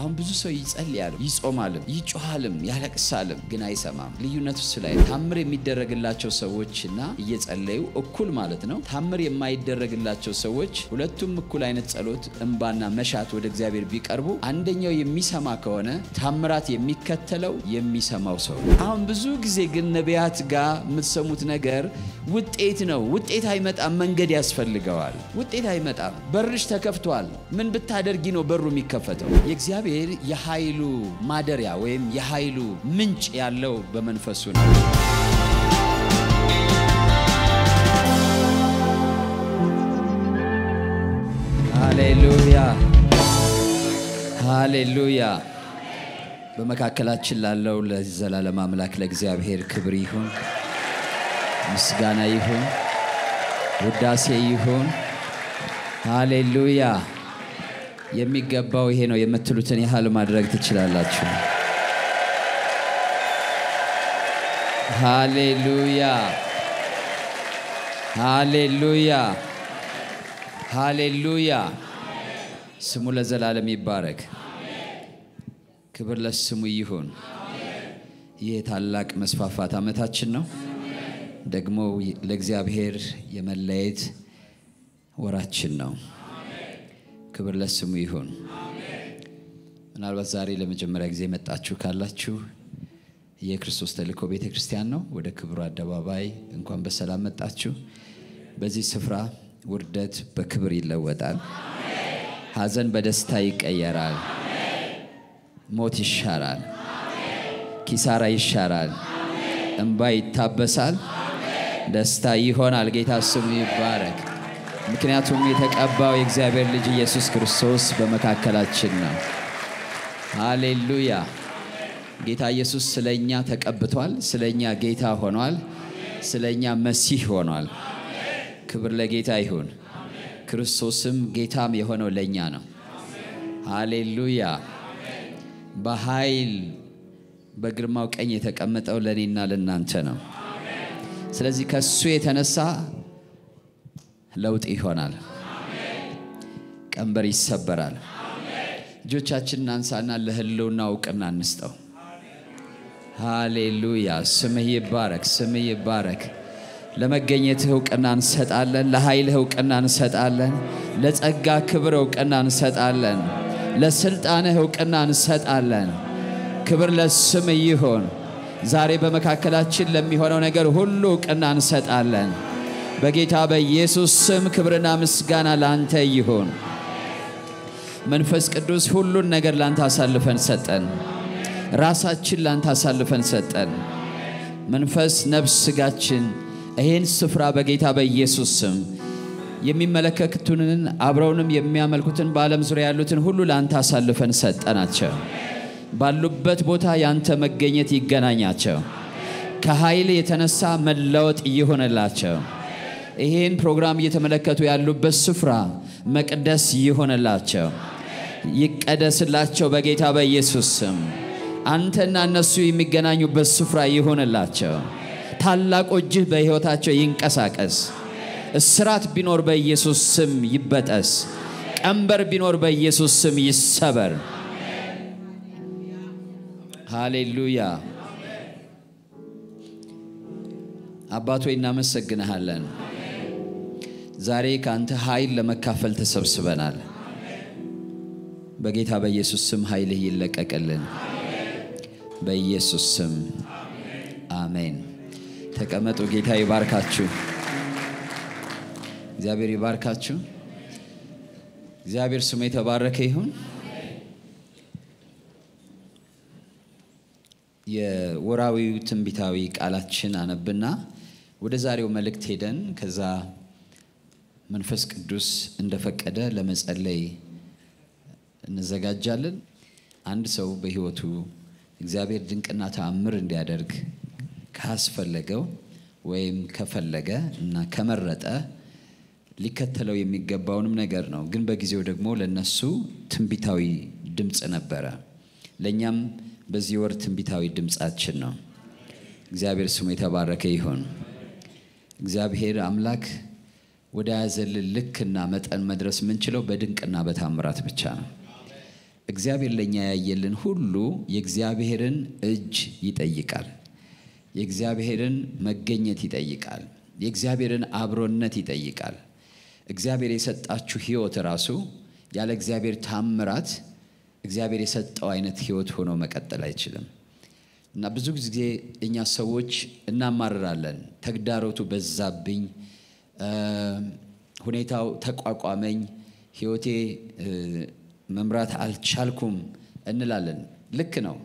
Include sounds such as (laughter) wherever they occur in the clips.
አሁን ብዙ ሰው ይጸልያልም ይጾማልም ይጮሃልም ያለቅሳልም ግን አይሰማም። ልዩነቱ እሱ ላይ ታምር የሚደረግላቸው ሰዎችና እየጸለዩ እኩል ማለት ነው። ታምር የማይደረግላቸው ሰዎች ሁለቱም እኩል አይነት ጸሎት፣ እንባና መሻት ወደ እግዚአብሔር ቢቀርቡ አንደኛው የሚሰማ ከሆነ ታምራት የሚከተለው የሚሰማው ሰው ነው። አሁን ብዙ ጊዜ ግን ነቢያት ጋር የምትሰሙት ነገር ውጤት ነው። ውጤት አይመጣም፣ መንገድ ያስፈልገዋል። ውጤት አይመጣም። በርሽ ተከፍቷል። ምን ብታደርጊ ነው በሩ የሚከፈተው? የእግዚአብሔር እግዚአብሔር የኃይሉ ማደሪያ ወይም የኃይሉ ምንጭ ያለው በመንፈሱ ነው። ሃሌሉያ ሃሌሉያ። በመካከላችን ላለው ለዘላለም አምላክ ለእግዚአብሔር ክብር ይሁን፣ ምስጋና ይሁን፣ ውዳሴ ይሁን። ሃሌሉያ የሚገባው ይሄ ነው የምትሉትን ያህል ማድረግ ትችላላችሁ። ሃሌሉያ ሃሌሉያ ሃሌሉያ። ስሙ ለዘላለም ይባረክ። ክብር ለስሙ ይሁን። ይህ ታላቅ መስፋፋት ዓመታችን ነው። ደግሞ ለእግዚአብሔር የመለየት ወራችን ነው። ክብር ለስሙ ይሁን። ምናልባት ዛሬ ለመጀመሪያ ጊዜ መጣችሁ ካላችሁ የክርስቶስ ተልእኮ ቤተ ክርስቲያን ነው። ወደ ክብሩ አደባባይ እንኳን በሰላም መጣችሁ። በዚህ ስፍራ ውርደት በክብር ይለወጣል፣ ሀዘን በደስታ ይቀየራል፣ ሞት ይሻራል፣ ኪሳራ ይሻራል፣ እንባ ይታበሳል፣ ደስታ ይሆናል። ጌታ ስሙ ይባረክ። ምክንያቱም የተቀባው የእግዚአብሔር ልጅ ኢየሱስ ክርስቶስ በመካከላችን ነው። ሃሌሉያ! ጌታ ኢየሱስ ስለኛ ተቀብቷል፣ ስለኛ ጌታ ሆኗል፣ ስለኛ መሲህ ሆኗል። ክብር ለጌታ ይሁን። ክርስቶስም ጌታም የሆነው ለኛ ነው። ሃሌሉያ! በኃይል በግርማው ቀኝ የተቀመጠው ለእኔና ለእናንተ ነው። ስለዚህ ከሱ የተነሳ ለውጥ ይሆናል። ቀንበር ይሰበራል። እጆቻችንን አንሳና ለህልውና እውቅና እንስጠው። ሃሌሉያ! ስምህ ይባረክ፣ ስምህ ይባረክ። ለመገኘትህ እውቅና እንሰጣለን። ለኃይልህ እውቅና እንሰጣለን። ለጸጋ ክብር እውቅና እንሰጣለን። ለስልጣንህ እውቅና እንሰጣለን። ክብር ለስም ይሁን። ዛሬ በመካከላችን ለሚሆነው ነገር ሁሉ እውቅና እንሰጣለን። በጌታ በኢየሱስ ስም ክብርና ምስጋና ለአንተ ይሁን። መንፈስ ቅዱስ ሁሉን ነገር ላንተ አሳልፈን ሰጠን። ራሳችን ላንተ አሳልፈን ሰጠን። መንፈስ፣ ነፍስ፣ ስጋችን ይህን ስፍራ በጌታ በኢየሱስ ስም የሚመለከቱንን አብረውንም የሚያመልኩትን በዓለም ዙሪያ ያሉትን ሁሉ ለአንተ አሳልፈን ሰጠናቸው። ባሉበት ቦታ ያንተ መገኘት ይገናኛቸው። ከኃይል የተነሳ መለወጥ ይሆንላቸው። ይህን ፕሮግራም እየተመለከቱ ያሉበት ስፍራ መቅደስ ይሆንላቸው፣ ይቀደስላቸው በጌታ በኢየሱስ ስም። አንተና እነሱ የሚገናኙበት ስፍራ ይሆንላቸው። ታላቁ እጅህ በሕይወታቸው ይንቀሳቀስ። እስራት ቢኖር በኢየሱስ ስም ይበጠስ። ቀንበር ቢኖር በኢየሱስ ስም ይሰበር። ሃሌሉያ። አባት ሆይ እናመሰግንሃለን። ዛሬ ከአንተ ኃይል ለመካፈል ተሰብስበናል። በጌታ በኢየሱስ ስም ኃይልህ ይለቀቅልን። በኢየሱስ ስም አሜን። ተቀመጡ። ጌታ ይባርካችሁ። እግዚአብሔር ይባርካችሁ። እግዚአብሔር ስሙ የተባረከ ይሁን። የወራዊው ትንቢታዊ ቃላችን አነብና ወደ ዛሬው መልእክት ሄደን ከዛ መንፈስ ቅዱስ እንደፈቀደ ለመጸለይ እንዘጋጃለን። አንድ ሰው በህይወቱ እግዚአብሔር ድንቅና ተአምር እንዲያደርግ ካስፈለገው ወይም ከፈለገ እና ከመረጠ ሊከተለው የሚገባውንም ነገር ነው። ግን በጊዜው ደግሞ ለነሱ ትንቢታዊ ድምፅ ነበረ። ለእኛም በዚህ ወር ትንቢታዊ ድምፃችን ነው። እግዚአብሔር ስሙ የተባረከ ይሁን። እግዚአብሔር አምላክ ወደ ያዘልን ልክና መጠን መድረስ የምንችለው በድንቅና በታምራት ብቻ ነው። እግዚአብሔር ለእኛ ያየልን ሁሉ የእግዚአብሔርን እጅ ይጠይቃል። የእግዚአብሔርን መገኘት ይጠይቃል። የእግዚአብሔርን አብሮነት ይጠይቃል። እግዚአብሔር የሰጣችሁ ሕይወት ራሱ ያለ እግዚአብሔር ታምራት እግዚአብሔር የሰጠው አይነት ሕይወት ሆኖ መቀጠል አይችልም። እና ብዙ ጊዜ እኛ ሰዎች እናማርራለን። ተግዳሮቱ በዛብኝ ሁኔታው ተቋቋመኝ፣ ህይወቴ መምራት አልቻልኩም እንላለን። ልክ ነው።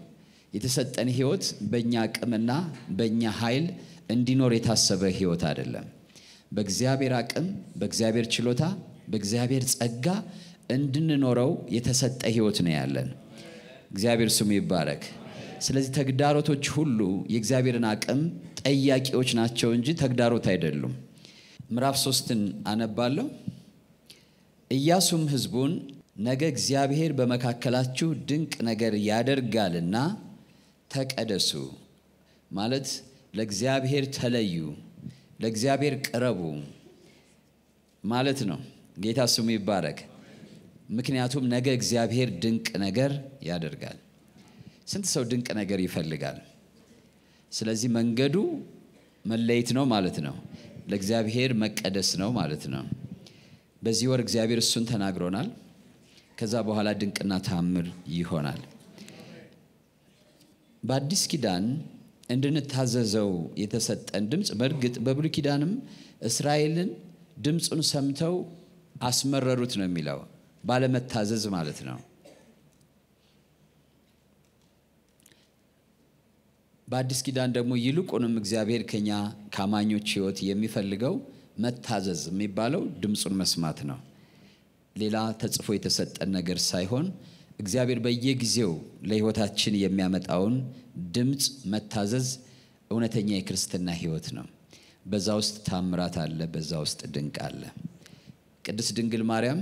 የተሰጠን ህይወት በእኛ አቅምና በእኛ ኃይል እንዲኖር የታሰበ ህይወት አይደለም። በእግዚአብሔር አቅም፣ በእግዚአብሔር ችሎታ፣ በእግዚአብሔር ጸጋ እንድንኖረው የተሰጠ ህይወት ነው ያለን። እግዚአብሔር ስሙ ይባረክ። ስለዚህ ተግዳሮቶች ሁሉ የእግዚአብሔርን አቅም ጠያቂዎች ናቸው እንጂ ተግዳሮት አይደሉም። ምዕራፍ ሶስትን አነባለሁ። ኢያሱም ህዝቡን ነገ እግዚአብሔር በመካከላችሁ ድንቅ ነገር ያደርጋልና ተቀደሱ፣ ማለት ለእግዚአብሔር ተለዩ፣ ለእግዚአብሔር ቅረቡ ማለት ነው። ጌታ ስሙ ይባረክ። ምክንያቱም ነገ እግዚአብሔር ድንቅ ነገር ያደርጋል። ስንት ሰው ድንቅ ነገር ይፈልጋል? ስለዚህ መንገዱ መለየት ነው ማለት ነው። ለእግዚአብሔር መቀደስ ነው ማለት ነው። በዚህ ወር እግዚአብሔር እሱን ተናግሮናል። ከዛ በኋላ ድንቅና ታምር ይሆናል። በአዲስ ኪዳን እንድንታዘዘው የተሰጠን ድምፅ በእርግጥ በብሉ ኪዳንም እስራኤልን ድምፁን ሰምተው አስመረሩት ነው የሚለው ባለመታዘዝ ማለት ነው። በአዲስ ኪዳን ደግሞ ይልቁንም እግዚአብሔር ከኛ ከአማኞች ህይወት የሚፈልገው መታዘዝ የሚባለው ድምፁን መስማት ነው። ሌላ ተጽፎ የተሰጠን ነገር ሳይሆን እግዚአብሔር በየጊዜው ለህይወታችን የሚያመጣውን ድምፅ መታዘዝ እውነተኛ የክርስትና ህይወት ነው። በዛ ውስጥ ታምራት አለ፣ በዛ ውስጥ ድንቅ አለ። ቅድስት ድንግል ማርያም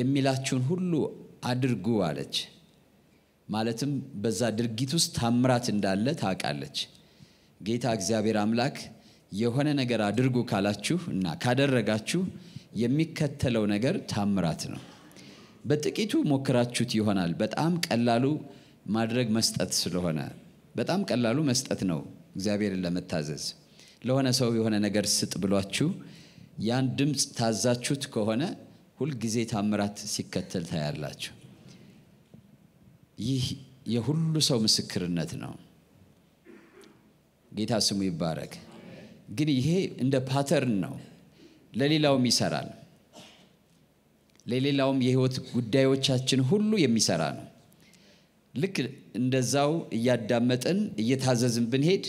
የሚላችሁን ሁሉ አድርጉ አለች። ማለትም በዛ ድርጊት ውስጥ ታምራት እንዳለ ታውቃለች። ጌታ እግዚአብሔር አምላክ የሆነ ነገር አድርጉ ካላችሁ እና ካደረጋችሁ የሚከተለው ነገር ታምራት ነው። በጥቂቱ ሞክራችሁት ይሆናል። በጣም ቀላሉ ማድረግ መስጠት ስለሆነ በጣም ቀላሉ መስጠት ነው። እግዚአብሔርን ለመታዘዝ ለሆነ ሰው የሆነ ነገር ስጥ ብሏችሁ ያን ድምፅ ታዛችሁት ከሆነ ሁልጊዜ ታምራት ሲከተል ታያላችሁ። ይህ የሁሉ ሰው ምስክርነት ነው ጌታ ስሙ ይባረክ ግን ይሄ እንደ ፓተርን ነው ለሌላውም ይሰራል ለሌላውም የህይወት ጉዳዮቻችን ሁሉ የሚሰራ ነው ልክ እንደዛው እያዳመጥን እየታዘዝን ብንሄድ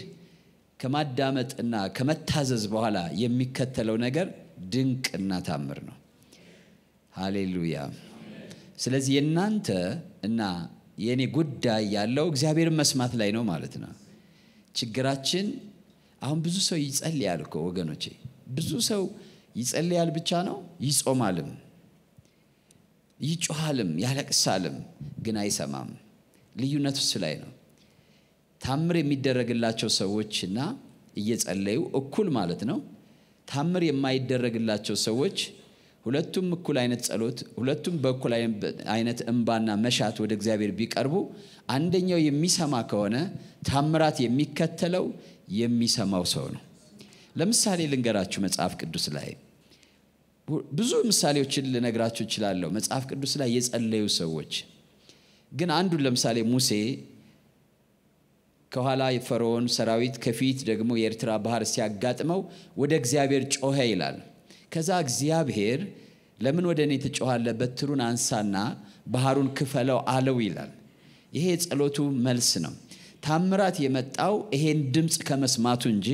ከማዳመጥና ከመታዘዝ በኋላ የሚከተለው ነገር ድንቅና ታምር ነው ሃሌሉያ ስለዚህ የእናንተ እና የእኔ ጉዳይ ያለው እግዚአብሔርን መስማት ላይ ነው ማለት ነው። ችግራችን አሁን ብዙ ሰው ይጸልያል እኮ ወገኖቼ፣ ብዙ ሰው ይጸልያል ብቻ ነው ይጾማልም፣ ይጮሃልም፣ ያለቅሳልም፣ ግን አይሰማም። ልዩነት እሱ ላይ ነው። ታምር የሚደረግላቸው ሰዎች እና እየጸለዩ እኩል ማለት ነው። ታምር የማይደረግላቸው ሰዎች ሁለቱም እኩል አይነት ጸሎት፣ ሁለቱም በእኩል አይነት እንባና መሻት ወደ እግዚአብሔር ቢቀርቡ አንደኛው የሚሰማ ከሆነ ታምራት የሚከተለው የሚሰማው ሰው ነው። ለምሳሌ ልንገራችሁ መጽሐፍ ቅዱስ ላይ ብዙ ምሳሌዎችን ልነግራችሁ እችላለሁ። መጽሐፍ ቅዱስ ላይ የጸለዩ ሰዎች ግን አንዱን ለምሳሌ ሙሴ ከኋላ የፈርዖን ሰራዊት ከፊት ደግሞ የኤርትራ ባህር ሲያጋጥመው ወደ እግዚአብሔር ጮኸ ይላል። ከዛ እግዚአብሔር ለምን ወደ እኔ ትጮኋለ በትሩን አንሳና ባህሩን ክፈለው አለው ይላል። ይሄ የጸሎቱ መልስ ነው። ታምራት የመጣው ይሄን ድምፅ ከመስማቱ እንጂ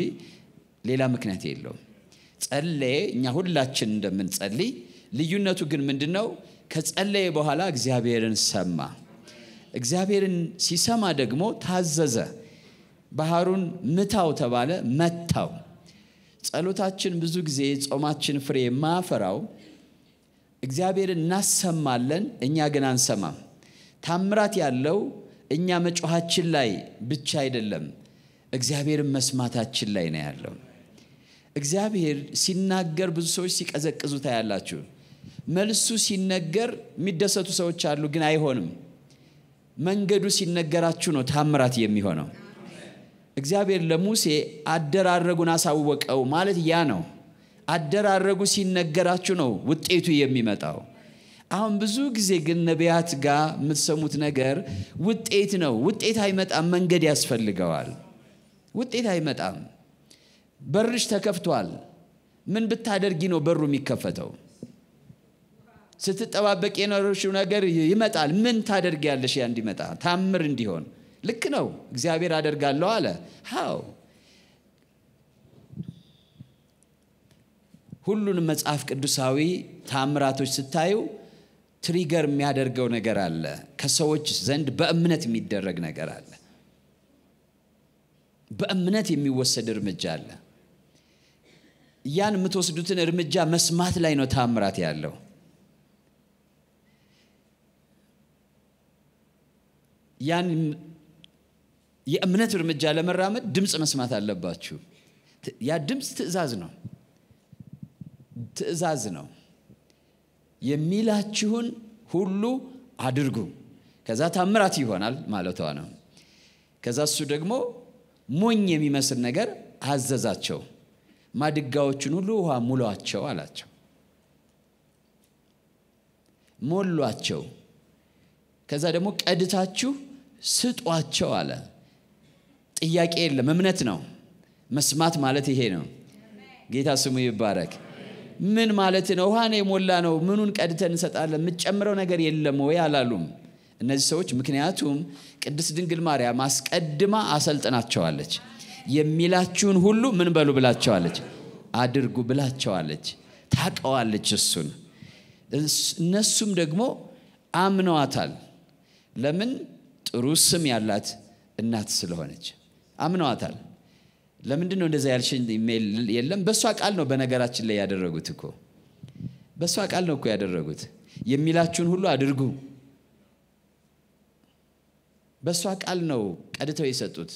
ሌላ ምክንያት የለውም። ጸለየ፣ እኛ ሁላችን እንደምንጸልይ። ልዩነቱ ግን ምንድን ነው? ከጸለየ በኋላ እግዚአብሔርን ሰማ። እግዚአብሔርን ሲሰማ ደግሞ ታዘዘ። ባህሩን ምታው ተባለ፣ መታው። ጸሎታችን ብዙ ጊዜ ጾማችን ፍሬ ማፈራው እግዚአብሔር እናሰማለን፣ እኛ ግን አንሰማም። ታምራት ያለው እኛ መጮኋችን ላይ ብቻ አይደለም፣ እግዚአብሔር መስማታችን ላይ ነው ያለው። እግዚአብሔር ሲናገር ብዙ ሰዎች ሲቀዘቅዙ ታያላችሁ። መልሱ ሲነገር የሚደሰቱ ሰዎች አሉ፣ ግን አይሆንም። መንገዱ ሲነገራችሁ ነው ታምራት የሚሆነው። እግዚአብሔር ለሙሴ አደራረጉን አሳወቀው ማለት ያ ነው። አደራረጉ ሲነገራችሁ ነው ውጤቱ የሚመጣው። አሁን ብዙ ጊዜ ግን ነቢያት ጋር የምትሰሙት ነገር ውጤት ነው። ውጤት አይመጣም፣ መንገድ ያስፈልገዋል። ውጤት አይመጣም። በርሽ ተከፍቷል። ምን ብታደርጊ ነው በሩ የሚከፈተው? ስትጠባበቅ የኖረሽው ነገር ይመጣል። ምን ታደርጊያለሽ? ያ እንዲመጣ ታምር እንዲሆን ልክ ነው እግዚአብሔር አደርጋለሁ አለ ሀው ሁሉንም መጽሐፍ ቅዱሳዊ ታምራቶች ስታዩ ትሪገር የሚያደርገው ነገር አለ ከሰዎች ዘንድ በእምነት የሚደረግ ነገር አለ በእምነት የሚወሰድ እርምጃ አለ ያን የምትወስዱትን እርምጃ መስማት ላይ ነው ታምራት ያለው ያን የእምነት እርምጃ ለመራመድ ድምፅ መስማት አለባችሁ። ያ ድምፅ ትእዛዝ ነው፣ ትእዛዝ ነው። የሚላችሁን ሁሉ አድርጉ። ከዛ ታምራት ይሆናል ማለቷ ነው። ከዛ እሱ ደግሞ ሞኝ የሚመስል ነገር አዘዛቸው። ማድጋዎቹን ሁሉ ውሃ ሙሏቸው አላቸው። ሞሏቸው። ከዛ ደግሞ ቀድታችሁ ስጧቸው አለ። ጥያቄ የለም እምነት ነው መስማት ማለት ይሄ ነው ጌታ ስሙ ይባረክ ምን ማለት ነው ውሃን የሞላ ነው ምኑን ቀድተን እንሰጣለን የምትጨምረው ነገር የለም ወይ አላሉም እነዚህ ሰዎች ምክንያቱም ቅድስት ድንግል ማርያም አስቀድማ አሰልጥናቸዋለች የሚላችሁን ሁሉ ምን በሉ ብላቸዋለች አድርጉ ብላቸዋለች ታቀዋለች እሱን እነሱም ደግሞ አምነዋታል ለምን ጥሩ ስም ያላት እናት ስለሆነች አምነዋታል ለምንድን ነው እንደዛ ያልሽን ኢሜይል የለም በእሷ ቃል ነው በነገራችን ላይ ያደረጉት እኮ በእሷ ቃል ነው እኮ ያደረጉት የሚላችሁን ሁሉ አድርጉ በእሷ ቃል ነው ቀድተው የሰጡት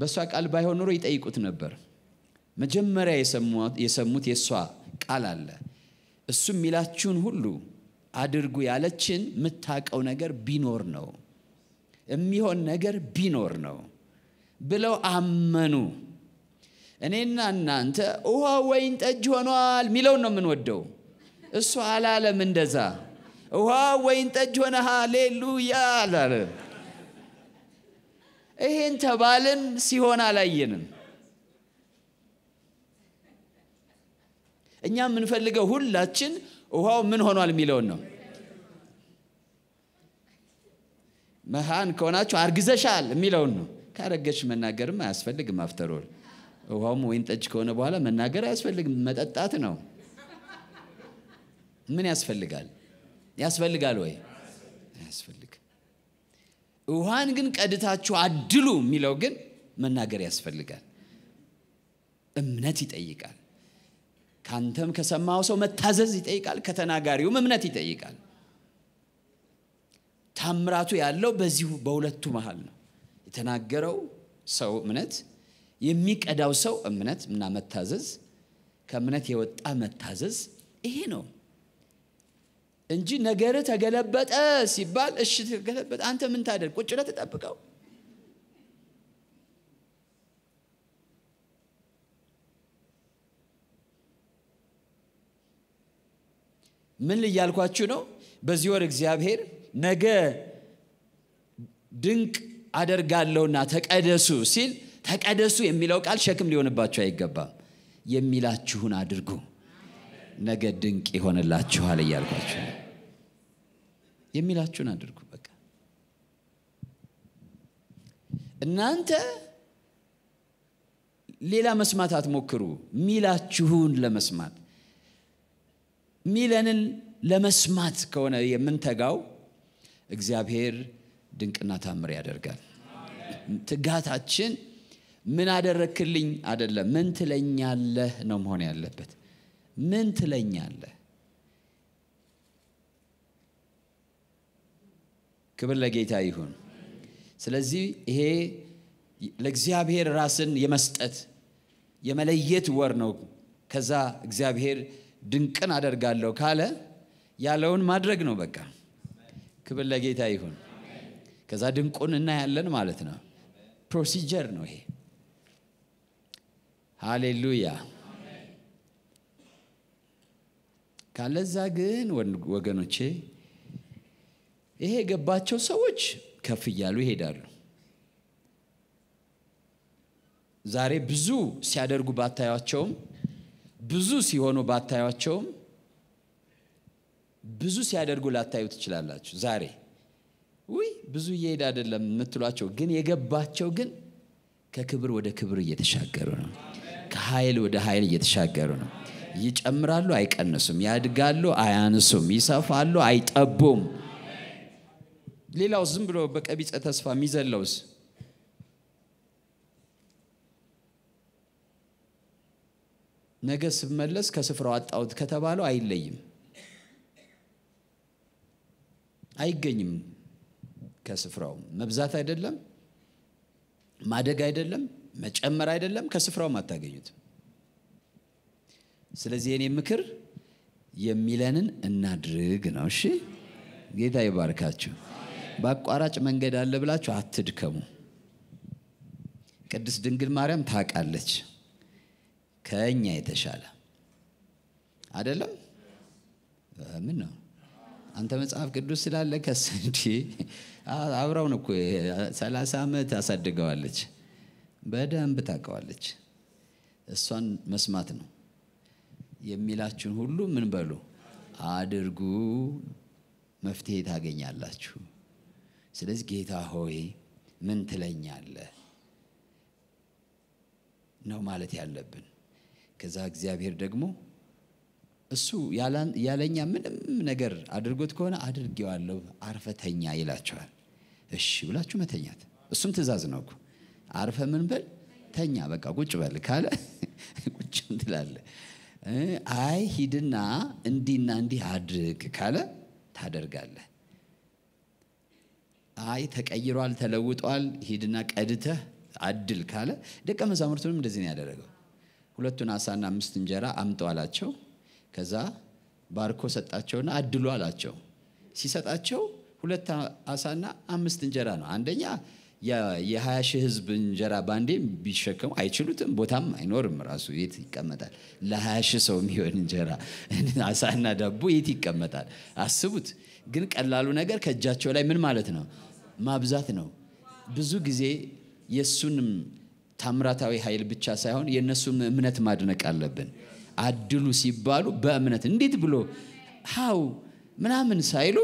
በእሷ ቃል ባይሆን ኖሮ ይጠይቁት ነበር መጀመሪያ የሰሙት የእሷ ቃል አለ እሱ የሚላችሁን ሁሉ አድርጉ ያለችን የምታውቀው ነገር ቢኖር ነው የሚሆን ነገር ቢኖር ነው ብለው አመኑ። እኔና እናንተ ውሃ ወይን ጠጅ ሆኗል የሚለውን ነው የምንወደው። እሱ አላለም እንደዛ። ውሃ ወይን ጠጅ ሆነ፣ ሃሌሉያ አላለ ይሄን ተባልን ሲሆን አላየንም። እኛ የምንፈልገው ሁላችን ውሃው ምን ሆኗል የሚለውን ነው። መሃን ከሆናችሁ አርግዘሻል የሚለውን ነው። ካረገች መናገርም አያስፈልግም። አፍተሮል ውሃውም ወይን ጠጅ ከሆነ በኋላ መናገር አያስፈልግም፣ መጠጣት ነው። ምን ያስፈልጋል? ያስፈልጋል ወይ? ያስፈልግ ውሃን ግን ቀድታችሁ አድሉ የሚለው ግን መናገር ያስፈልጋል። እምነት ይጠይቃል። ካንተም ከሰማው ሰው መታዘዝ ይጠይቃል። ከተናጋሪውም እምነት ይጠይቃል። ታምራቱ ያለው በዚሁ በሁለቱ መሃል ነው። የተናገረው ሰው እምነት፣ የሚቀዳው ሰው እምነት እና መታዘዝ፣ ከእምነት የወጣ መታዘዝ ይሄ ነው እንጂ ነገር ተገለበጠ ሲባል እሺ ተገለበጠ፣ አንተ ምን ታደርግ? ቁጭ ብለህ ተጠብቀው ምን ልያልኳችሁ ነው? በዚህ ወር እግዚአብሔር ነገ ድንቅ አደርጋለሁና ተቀደሱ ሲል ተቀደሱ የሚለው ቃል ሸክም ሊሆንባቸው አይገባም። የሚላችሁን አድርጉ፣ ነገ ድንቅ ይሆንላችኋል እያልኳችሁ የሚላችሁን አድርጉ። በቃ እናንተ ሌላ መስማት አትሞክሩ፣ ሚላችሁን ለመስማት ሚለንን ለመስማት ከሆነ የምንተጋው እግዚአብሔር ድንቅና ታምር ያደርጋል ትጋታችን ምን አደረክልኝ አደለም ምን ትለኛለህ ነው መሆን ያለበት ምን ትለኛለህ ክብር ለጌታ ይሁን ስለዚህ ይሄ ለእግዚአብሔር ራስን የመስጠት የመለየት ወር ነው ከዛ እግዚአብሔር ድንቅን አደርጋለሁ ካለ ያለውን ማድረግ ነው በቃ ክብር ለጌታ ይሁን ከዛ ድንቁን እናያለን ማለት ነው። ፕሮሲጀር ነው ይሄ። ሃሌሉያ። ካለዛ ግን ወገኖቼ ይሄ የገባቸው ሰዎች ከፍ እያሉ ይሄዳሉ። ዛሬ ብዙ ሲያደርጉ ባታያቸውም፣ ብዙ ሲሆኑ ባታያቸውም፣ ብዙ ሲያደርጉ ላታዩ ትችላላችሁ ዛሬ ውይ ብዙ እየሄደ አይደለም የምትሏቸው ግን የገባቸው ግን ከክብር ወደ ክብር እየተሻገሩ ነው። ከኃይል ወደ ኃይል እየተሻገሩ ነው። ይጨምራሉ፣ አይቀንሱም። ያድጋሉ፣ አያንሱም። ይሰፋሉ፣ አይጠቡም። ሌላው ዝም ብሎ በቀቢጸ ተስፋ የሚዘለውስ ነገ ስመለስ ከስፍራው አጣውት ከተባለው አይለይም፣ አይገኝም። ከስፍራው መብዛት አይደለም ማደግ አይደለም መጨመር አይደለም ከስፍራውም አታገኙት ስለዚህ የኔ ምክር የሚለንን እናድርግ ነው እሺ ጌታ ይባርካችሁ በአቋራጭ መንገድ አለ ብላችሁ አትድከሙ ቅድስት ድንግል ማርያም ታውቃለች ከእኛ የተሻለ አይደለም ምን ነው አንተ መጽሐፍ ቅዱስ ስላለ ከስ አብራውን እኮ ሰላሳ ዓመት አሳድገዋለች። በደንብ ታውቀዋለች። እሷን መስማት ነው የሚላችሁን ሁሉ ምን በሉ አድርጉ፣ መፍትሄ ታገኛላችሁ። ስለዚህ ጌታ ሆይ ምን ትለኛለህ ነው ማለት ያለብን። ከዛ እግዚአብሔር ደግሞ እሱ ያለኛ ምንም ነገር አድርጎት ከሆነ አድርጌዋለሁ አርፈተኛ ይላቸዋል እሺ ብላችሁ መተኛት እሱም ትእዛዝ ነው እኮ አርፈ ምን በል ተኛ በቃ ቁጭ በል ካለ (laughs) ቁጭ ትላለ አይ ሂድና እንዲና እንዲህ አድርግ ካለ ታደርጋለህ አይ ተቀይሯል ተለውጧል ሂድና ቀድተህ አድል ካለ ደቀ መዛሙርቱንም እንደዚህ ነው ያደረገው ሁለቱን አሳና አምስት እንጀራ አምጠዋላቸው ከዛ ባርኮ ሰጣቸውና አድሉ አላቸው። ሲሰጣቸው ሁለት አሳና አምስት እንጀራ ነው። አንደኛ የሀያ ሺህ ህዝብ እንጀራ ባንዴም ቢሸከሙ አይችሉትም፣ ቦታም አይኖርም። ራሱ የት ይቀመጣል? ለሀያ ሺህ ሰው የሚሆን እንጀራ (laughs) አሳና ዳቦ የት ይቀመጣል? አስቡት። ግን ቀላሉ ነገር ከእጃቸው ላይ ምን ማለት ነው? ማብዛት ነው። ብዙ ጊዜ የእሱንም ታምራታዊ ኃይል ብቻ ሳይሆን የእነሱም እምነት ማድነቅ አለብን። አድሉ ሲባሉ በእምነት እንዴት ብሎ ሀው ምናምን ሳይሉ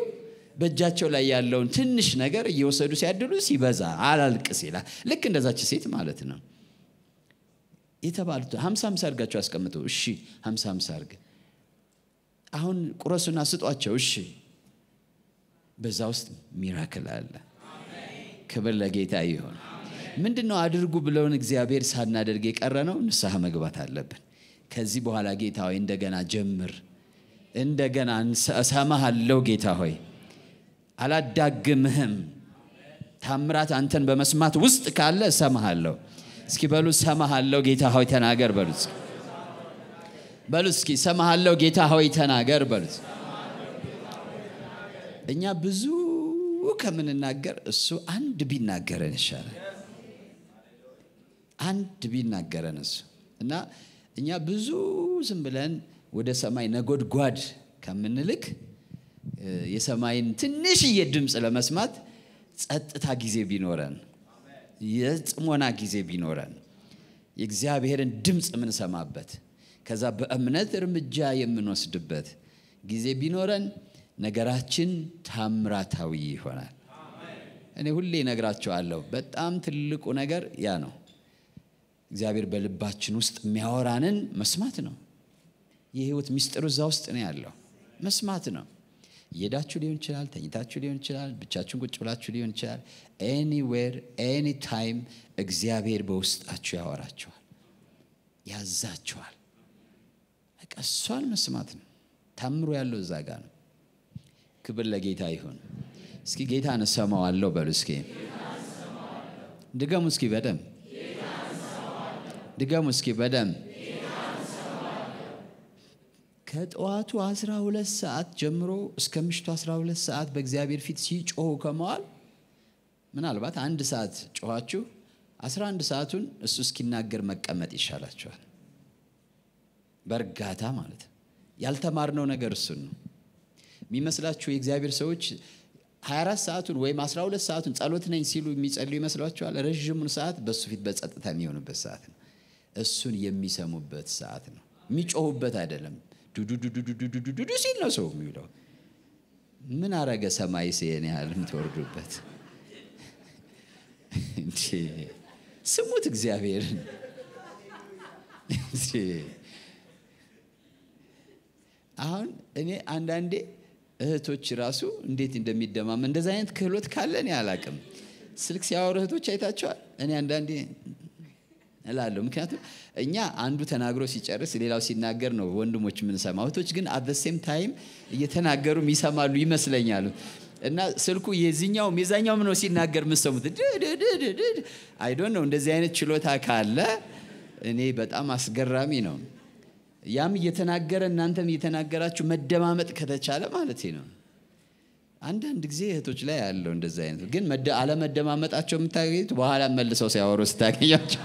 በእጃቸው ላይ ያለውን ትንሽ ነገር እየወሰዱ ሲያድሉ ሲበዛ አላልቅ ሲላ ልክ እንደዛች ሴት ማለት ነው የተባሉት ሀምሳ ምሳ አድርጋቸው አስቀምጠው እሺ ሀምሳ ምሳ አድርግ አሁን ቁረሱና ስጧቸው እሺ በዛ ውስጥ ሚራክል አለ ክብር ለጌታ ይሆን ምንድን ነው አድርጉ ብለውን እግዚአብሔር ሳናደርግ የቀረ ነው ንስሐ መግባት አለብን ከዚህ በኋላ ጌታ ሆይ እንደገና ጀምር፣ እንደገና እሰማሃለው ጌታ ሆይ አላዳግምህም። ታምራት አንተን በመስማት ውስጥ ካለ እሰማሃለሁ። እስኪ በሉ ሰማሃለው ጌታ ሆይ ተናገር በሉ በሉ እስኪ ሰማሃለው ጌታ ሆይ ተናገር በሉ። እኛ ብዙ ከምንናገር እሱ አንድ ቢናገረን ይሻላል። አንድ ቢናገረን እሱ እና እኛ ብዙ ዝም ብለን ወደ ሰማይ ነጎድጓድ ከምንልክ የሰማይን ትንሽዬ ድምፅ ለመስማት ጸጥታ ጊዜ ቢኖረን የጽሞና ጊዜ ቢኖረን የእግዚአብሔርን ድምፅ የምንሰማበት ከዛ በእምነት እርምጃ የምንወስድበት ጊዜ ቢኖረን ነገራችን ታምራታዊ ይሆናል። እኔ ሁሌ ነግራቸዋለሁ በጣም ትልቁ ነገር ያ ነው። እግዚአብሔር በልባችን ውስጥ የሚያወራንን መስማት ነው። የህይወት ሚስጥሩ እዛ ውስጥ ነው ያለው፣ መስማት ነው። እየሄዳችሁ ሊሆን ይችላል፣ ተኝታችሁ ሊሆን ይችላል፣ ብቻችሁን ቁጭ ብላችሁ ሊሆን ይችላል። ኤኒዌር ኤኒ ታይም እግዚአብሔር በውስጣችሁ ያወራችኋል፣ ያዛችኋል። በቃ እሷን መስማት ነው። ታምሮ ያለው እዛ ጋር ነው። ክብር ለጌታ ይሁን። እስኪ ጌታ እሰማዋለሁ በሉ። እስኪ ድገሙ እስኪ በደንብ ድገሙ እስኪ በደም ከጠዋቱ 12 ሰዓት ጀምሮ እስከ ምሽቱ 12 ሰዓት በእግዚአብሔር ፊት ሲጮሁ ከመዋል ምናልባት አንድ ሰዓት ጮኋችሁ 11 ሰዓቱን እሱ እስኪናገር መቀመጥ ይሻላችኋል በእርጋታ ማለት ነው ያልተማርነው ነገር እሱን ነው የሚመስላችሁ የእግዚአብሔር ሰዎች 24 ሰዓቱን ወይም 12 ሰዓቱን ጸሎት ነኝ ሲሉ የሚጸልዩ ይመስሏቸዋል ረዥሙን ሰዓት በእሱ ፊት በጸጥታ የሚሆኑበት ሰዓት ነው እሱን የሚሰሙበት ሰዓት ነው። የሚጮሁበት አይደለም። ዱዱዱዱዱዱዱዱ ሲል ነው ሰው የሚውለው። ምን አረገ ሰማይ ሴን ያህል የምትወርዱበት ስሙት እግዚአብሔርን አሁን እኔ አንዳንዴ እህቶች ራሱ እንዴት እንደሚደማም እንደዚ አይነት ክህሎት ካለ እኔ አላቅም። ስልክ ሲያወሩ እህቶች አይታቸዋል። እኔ አንዳንዴ እላለሁ። ምክንያቱም እኛ አንዱ ተናግሮ ሲጨርስ ሌላው ሲናገር ነው ወንድሞች የምንሰማ። እህቶች ግን አት ሴም ታይም እየተናገሩ ይሰማሉ ይመስለኛሉ። እና ስልኩ የዚኛው የዛኛውም ነው ሲናገር የምሰሙት። አይዶን ነው እንደዚህ አይነት ችሎታ ካለ እኔ በጣም አስገራሚ ነው። ያም እየተናገረ እናንተም እየተናገራችሁ መደማመጥ ከተቻለ ማለት ነው። አንዳንድ ጊዜ እህቶች ላይ ያለው እንደዚህ አይነት ግን አለመደማመጣቸው የምታገኙት በኋላ መልሰው ሲያወሩ ስታገኛቸው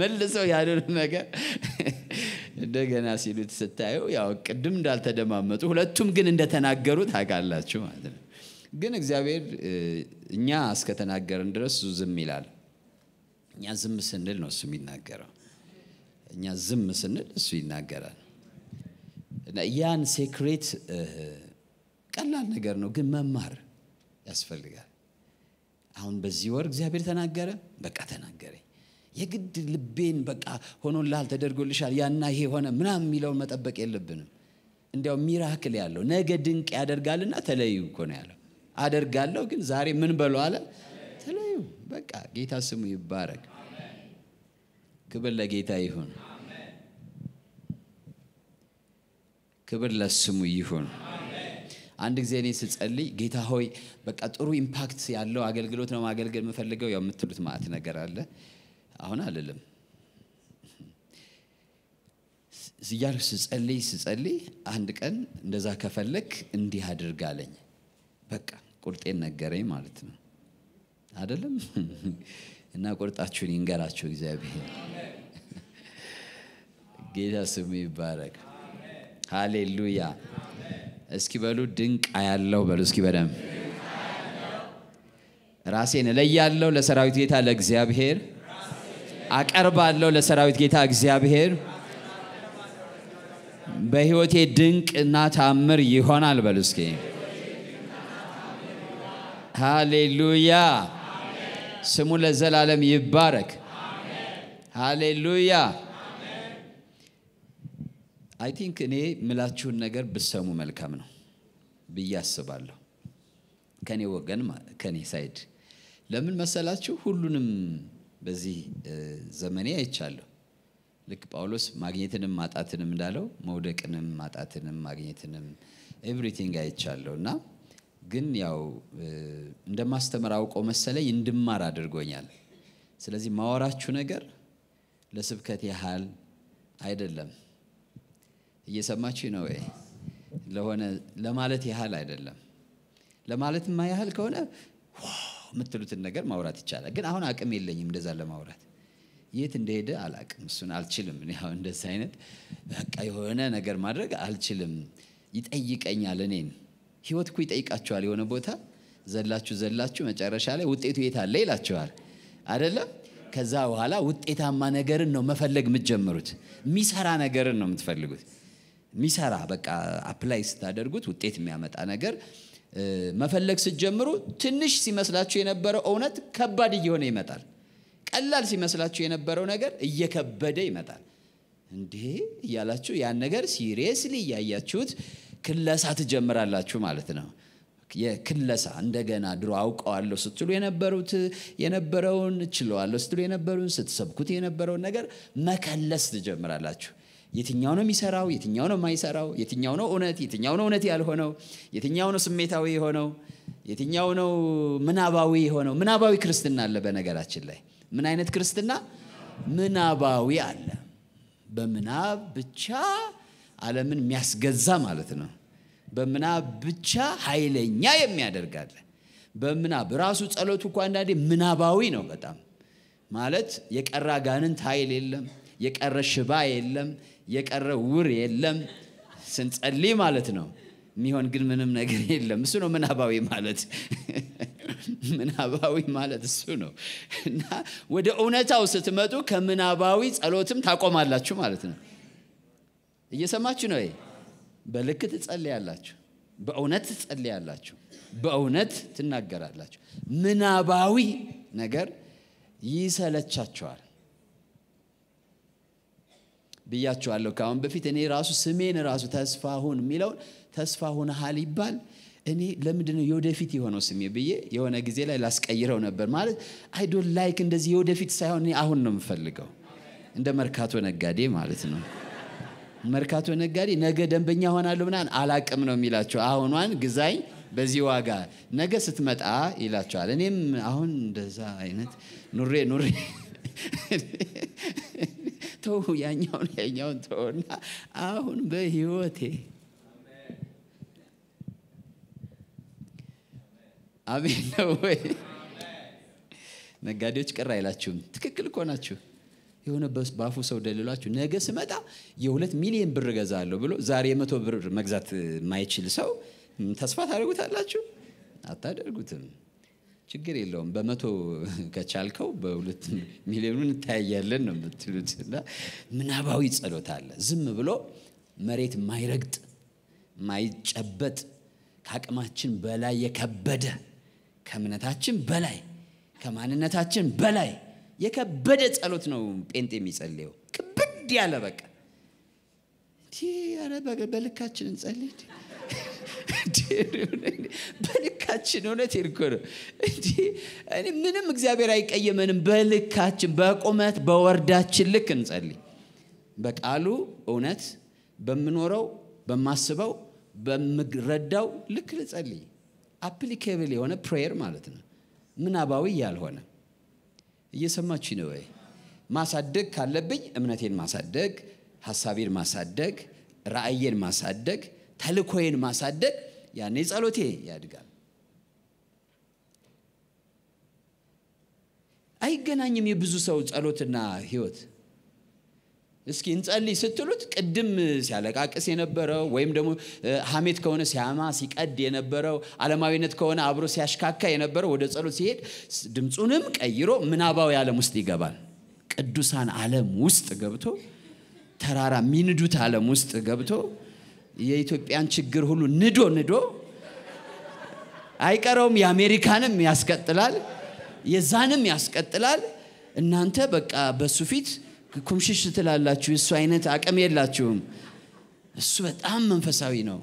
መልሰው ያልሆነ ነገር እንደገና ሲሉት ስታዩ ያው ቅድም እንዳልተደማመጡ ሁለቱም ግን እንደተናገሩ ታውቃላችሁ ማለት ነው። ግን እግዚአብሔር እኛ እስከተናገርን ድረስ ዝም ይላል። እኛ ዝም ስንል ነው እሱ የሚናገረው። እኛ ዝም ስንል እሱ ይናገራል። ያን ሴክሬት ቀላል ነገር ነው፣ ግን መማር ያስፈልጋል። አሁን በዚህ ወር እግዚአብሔር ተናገረ፣ በቃ ተናገረኝ የግድ ልቤን በቃ ሆኖላል ተደርጎልሻል ያና ይሄ ሆነ ምናም የሚለውን መጠበቅ የለብንም እንዲያው ሚራክል ያለው ነገ ድንቅ ያደርጋልና ተለዩ እኮ ነው ያለው አደርጋለሁ ግን ዛሬ ምን በሉ አለ ተለዩ በቃ ጌታ ስሙ ይባረግ ክብር ለጌታ ይሁን ክብር ለስሙ ይሁን አንድ ጊዜ እኔ ስጸልይ ጌታ ሆይ በቃ ጥሩ ኢምፓክት ያለው አገልግሎት ነው ማገልገል የምፈልገው ያው የምትሉት ማዕት ነገር አለ አሁን አልልም እያልሁ ስጸልይ ስጸልይ አንድ ቀን እንደዛ ከፈለክ እንዲህ አድርግ አለኝ በቃ ቁርጤን ነገረኝ ማለት ነው አደለም እና ቁርጣችሁን ይንገራችሁ እግዚአብሔር ጌታ ስሙ ይባረክ ሃሌሉያ እስኪ በሉ ድንቅ አያለው በሉ እስኪ በደም ራሴን እለያለው ለሰራዊት ጌታ ለእግዚአብሔር አቀርባለሁ ለሰራዊት ጌታ እግዚአብሔር። በህይወቴ ድንቅ እና ታምር ይሆናል። በሉ እስኪ ሃሌሉያ። ስሙ ለዘላለም ይባረክ። ሃሌሉያ። አይ ቲንክ እኔ ምላችሁን ነገር ብሰሙ መልካም ነው ብዬ አስባለሁ። ከኔ ወገን ከኔ ሳይድ ለምን መሰላችሁ? ሁሉንም በዚህ ዘመኔ አይቻለሁ። ልክ ጳውሎስ ማግኘትንም ማጣትንም እንዳለው መውደቅንም ማጣትንም ማግኘትንም ኤቭሪቲንግ አይቻለሁ እና ግን ያው እንደማስተምር አውቆ መሰለኝ እንድማር አድርጎኛል። ስለዚህ ማወራችሁ ነገር ለስብከት ያህል አይደለም። እየሰማችሁ ነው ወይ? ለሆነ ለማለት ያህል አይደለም። ለማለትማ ያህል ከሆነ የምትሉትን ነገር ማውራት ይቻላል። ግን አሁን አቅም የለኝም እንደዛ ለማውራት የት እንደሄደ አላቅም። እሱን አልችልም። ያው እንደዚህ አይነት በቃ የሆነ ነገር ማድረግ አልችልም። ይጠይቀኛል እኔን። ህይወት እኮ ይጠይቃችኋል። የሆነ ቦታ ዘላችሁ ዘላችሁ መጨረሻ ላይ ውጤቱ የት አለ ይላቸዋል አይደለም? ከዛ በኋላ ውጤታማ ነገርን ነው መፈለግ የምትጀምሩት። የሚሰራ ነገርን ነው የምትፈልጉት። የሚሰራ በቃ አፕላይ ስታደርጉት ውጤት የሚያመጣ ነገር መፈለግ ስትጀምሩ ትንሽ ሲመስላችሁ የነበረው እውነት ከባድ እየሆነ ይመጣል። ቀላል ሲመስላችሁ የነበረው ነገር እየከበደ ይመጣል። እንዴ እያላችሁ ያን ነገር ሲሪየስሊ እያያችሁት ክለሳ ትጀምራላችሁ ማለት ነው። የክለሳ እንደገና ድሮ አውቀዋለሁ ስትሉ የነበሩት የነበረውን ችለዋለሁ ስትሉ የነበሩን ስትሰብኩት የነበረውን ነገር መከለስ ትጀምራላችሁ። የትኛው ነው የሚሰራው፣ የትኛው ነው የማይሰራው፣ የትኛው ነው እውነት፣ የትኛው ነው እውነት ያልሆነው፣ የትኛው ነው ስሜታዊ የሆነው፣ የትኛው ነው ምናባዊ የሆነው። ምናባዊ ክርስትና አለ። በነገራችን ላይ ምን አይነት ክርስትና? ምናባዊ አለ። በምናብ ብቻ አለምን የሚያስገዛ ማለት ነው። በምናብ ብቻ ኃይለኛ የሚያደርግ አለ። በምናብ ራሱ ጸሎቱ እኳ አንዳንዴ ምናባዊ ነው በጣም ማለት የቀረ አጋንንት ኃይል የለም የቀረ ሽባ የለም የቀረ ውር የለም ስንጸልይ ማለት ነው የሚሆን ግን ምንም ነገር የለም እሱ ነው ምናባዊ ማለት (laughs) ምናባዊ ማለት እሱ ነው እና ወደ እውነታው ስትመጡ ከምናባዊ ጸሎትም ታቆማላችሁ ማለት ነው እየሰማችሁ ነው በልክ ትጸልያላችሁ በእውነት ትጸልያላችሁ በእውነት ትናገራላችሁ ምናባዊ ነገር ይሰለቻቸዋል ብያቸዋለሁ ከአሁን በፊት እኔ ራሱ ስሜን ራሱ ተስፋ ሁን የሚለውን ተስፋ ሁንሃል ይባል እኔ ለምንድነው የወደፊት የሆነው ስሜ ብዬ የሆነ ጊዜ ላይ ላስቀይረው ነበር ማለት አይዶን ላይክ እንደዚህ የወደፊት ሳይሆን እኔ አሁን ነው የምፈልገው እንደ መርካቶ ነጋዴ ማለት ነው መርካቶ ነጋዴ ነገ ደንበኛ ሆናለሁ ምናን አላቅም ነው የሚላቸው አሁኗን ግዛኝ በዚህ ዋጋ ነገ ስትመጣ ይላቸዋል እኔም አሁን እንደዛ አይነት ኑሬ ኑሬ ተው ያኛውን ያኛውን ተውና አሁን በህይወቴ አሜን ነው ወይ? ነጋዴዎች ቅር አይላችሁም። ትክክል እኮ ናችሁ። የሆነ በአፉ ሰው ደልሏችሁ ነገ ስመጣ የሁለት ሚሊዮን ብር እገዛለሁ ብሎ ዛሬ የመቶ ብር መግዛት ማይችል ሰው ተስፋ ታደርጉታላችሁ? አታደርጉትም። ችግር የለውም። በመቶ (laughs) ከቻልከው በሁለት ሚሊዮኑ እንታያያለን ነው የምትሉት። እና ምናባዊ ጸሎት አለ። ዝም ብሎ መሬት ማይረግጥ ማይጨበጥ ከአቅማችን በላይ የከበደ ከእምነታችን በላይ ከማንነታችን በላይ የከበደ ጸሎት ነው ጴንጤ የሚጸልየው። ክብድ ያለ በቃ ኧረ በልካችን እንጸልይ በልካችን እውነት እኮ ነው ምንም እግዚአብሔር አይቀየመንም በልካችን በቁመት በወርዳችን ልክ እንጸልይ በቃሉ እውነት በምኖረው በማስበው በምረዳው ልክ ልጸልይ አፕሊኬብል የሆነ ፕሬየር ማለት ነው ምናባዊ ያልሆነ እየሰማች ነው ወይ ማሳደግ ካለብኝ እምነቴን ማሳደግ ሀሳቤን ማሳደግ ራእየን ማሳደግ ተልኮዬን ማሳደግ ያኔ ጸሎቴ ያድጋል አይገናኝም የብዙ ሰው ጸሎትና ህይወት እስኪ እንጸልይ ስትሉት ቅድም ሲያለቃቅስ የነበረው ወይም ደግሞ ሀሜት ከሆነ ሲያማ ሲቀድ የነበረው አለማዊነት ከሆነ አብሮ ሲያሽካካ የነበረው ወደ ጸሎት ሲሄድ ድምፁንም ቀይሮ ምናባዊ ዓለም ውስጥ ይገባል ቅዱሳን ዓለም ውስጥ ገብቶ ተራራ ሚንዱት ዓለም ውስጥ ገብቶ የኢትዮጵያን ችግር ሁሉ ንዶ ንዶ አይቀረውም። የአሜሪካንም ያስቀጥላል፣ የዛንም ያስቀጥላል። እናንተ በቃ በሱ ፊት ኩምሽሽ ትላላችሁ። እሱ አይነት አቅም የላችሁም። እሱ በጣም መንፈሳዊ ነው።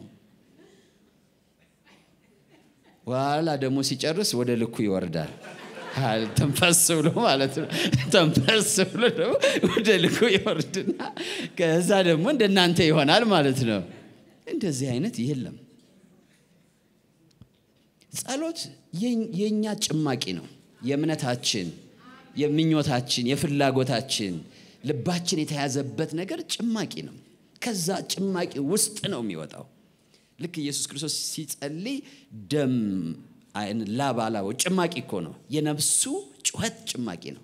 ዋላ ደግሞ ሲጨርስ ወደ ልኩ ይወርዳል። ተንፈስ ብሎ ማለት ነው። ተንፈስ ብሎ ደግሞ ወደ ልኩ ይወርድና ከዛ ደግሞ እንደናንተ ይሆናል ማለት ነው። እንደዚህ አይነት የለም። ጸሎት የእኛ ጭማቂ ነው። የእምነታችን፣ የምኞታችን፣ የፍላጎታችን ልባችን የተያዘበት ነገር ጭማቂ ነው። ከዛ ጭማቂ ውስጥ ነው የሚወጣው። ልክ ኢየሱስ ክርስቶስ ሲጸልይ ደም ላብ ጭማቂ እኮ ነው። የነፍሱ ጩኸት ጭማቂ ነው።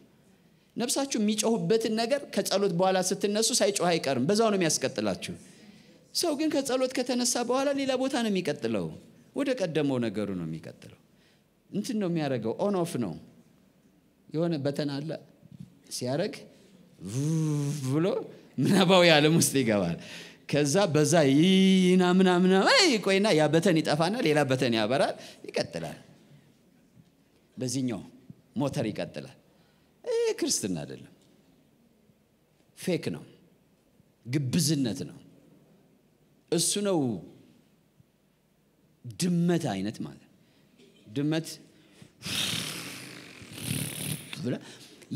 ነብሳችሁ የሚጮሁበትን ነገር ከጸሎት በኋላ ስትነሱ ሳይጮህ አይቀርም። በዛው ነው የሚያስቀጥላችሁ። ሰው ግን ከጸሎት ከተነሳ በኋላ ሌላ ቦታ ነው የሚቀጥለው። ወደ ቀደመው ነገሩ ነው የሚቀጥለው። እንትን ነው የሚያደረገው ኦን ኦፍ ነው የሆነ በተን አለ ብሎ ምናባዊ ዓለም ውስጥ ይገባል። ከዛ በዛ ይና ምናምና ቆይና ያ በተን ይጠፋና ሌላ በተን ያበራል፣ ይቀጥላል። በዚህኛው ሞተር ይቀጥላል። ክርስትና አይደለም፣ ፌክ ነው፣ ግብዝነት ነው። እሱ ነው ድመት አይነት ማለት ድመት ብላ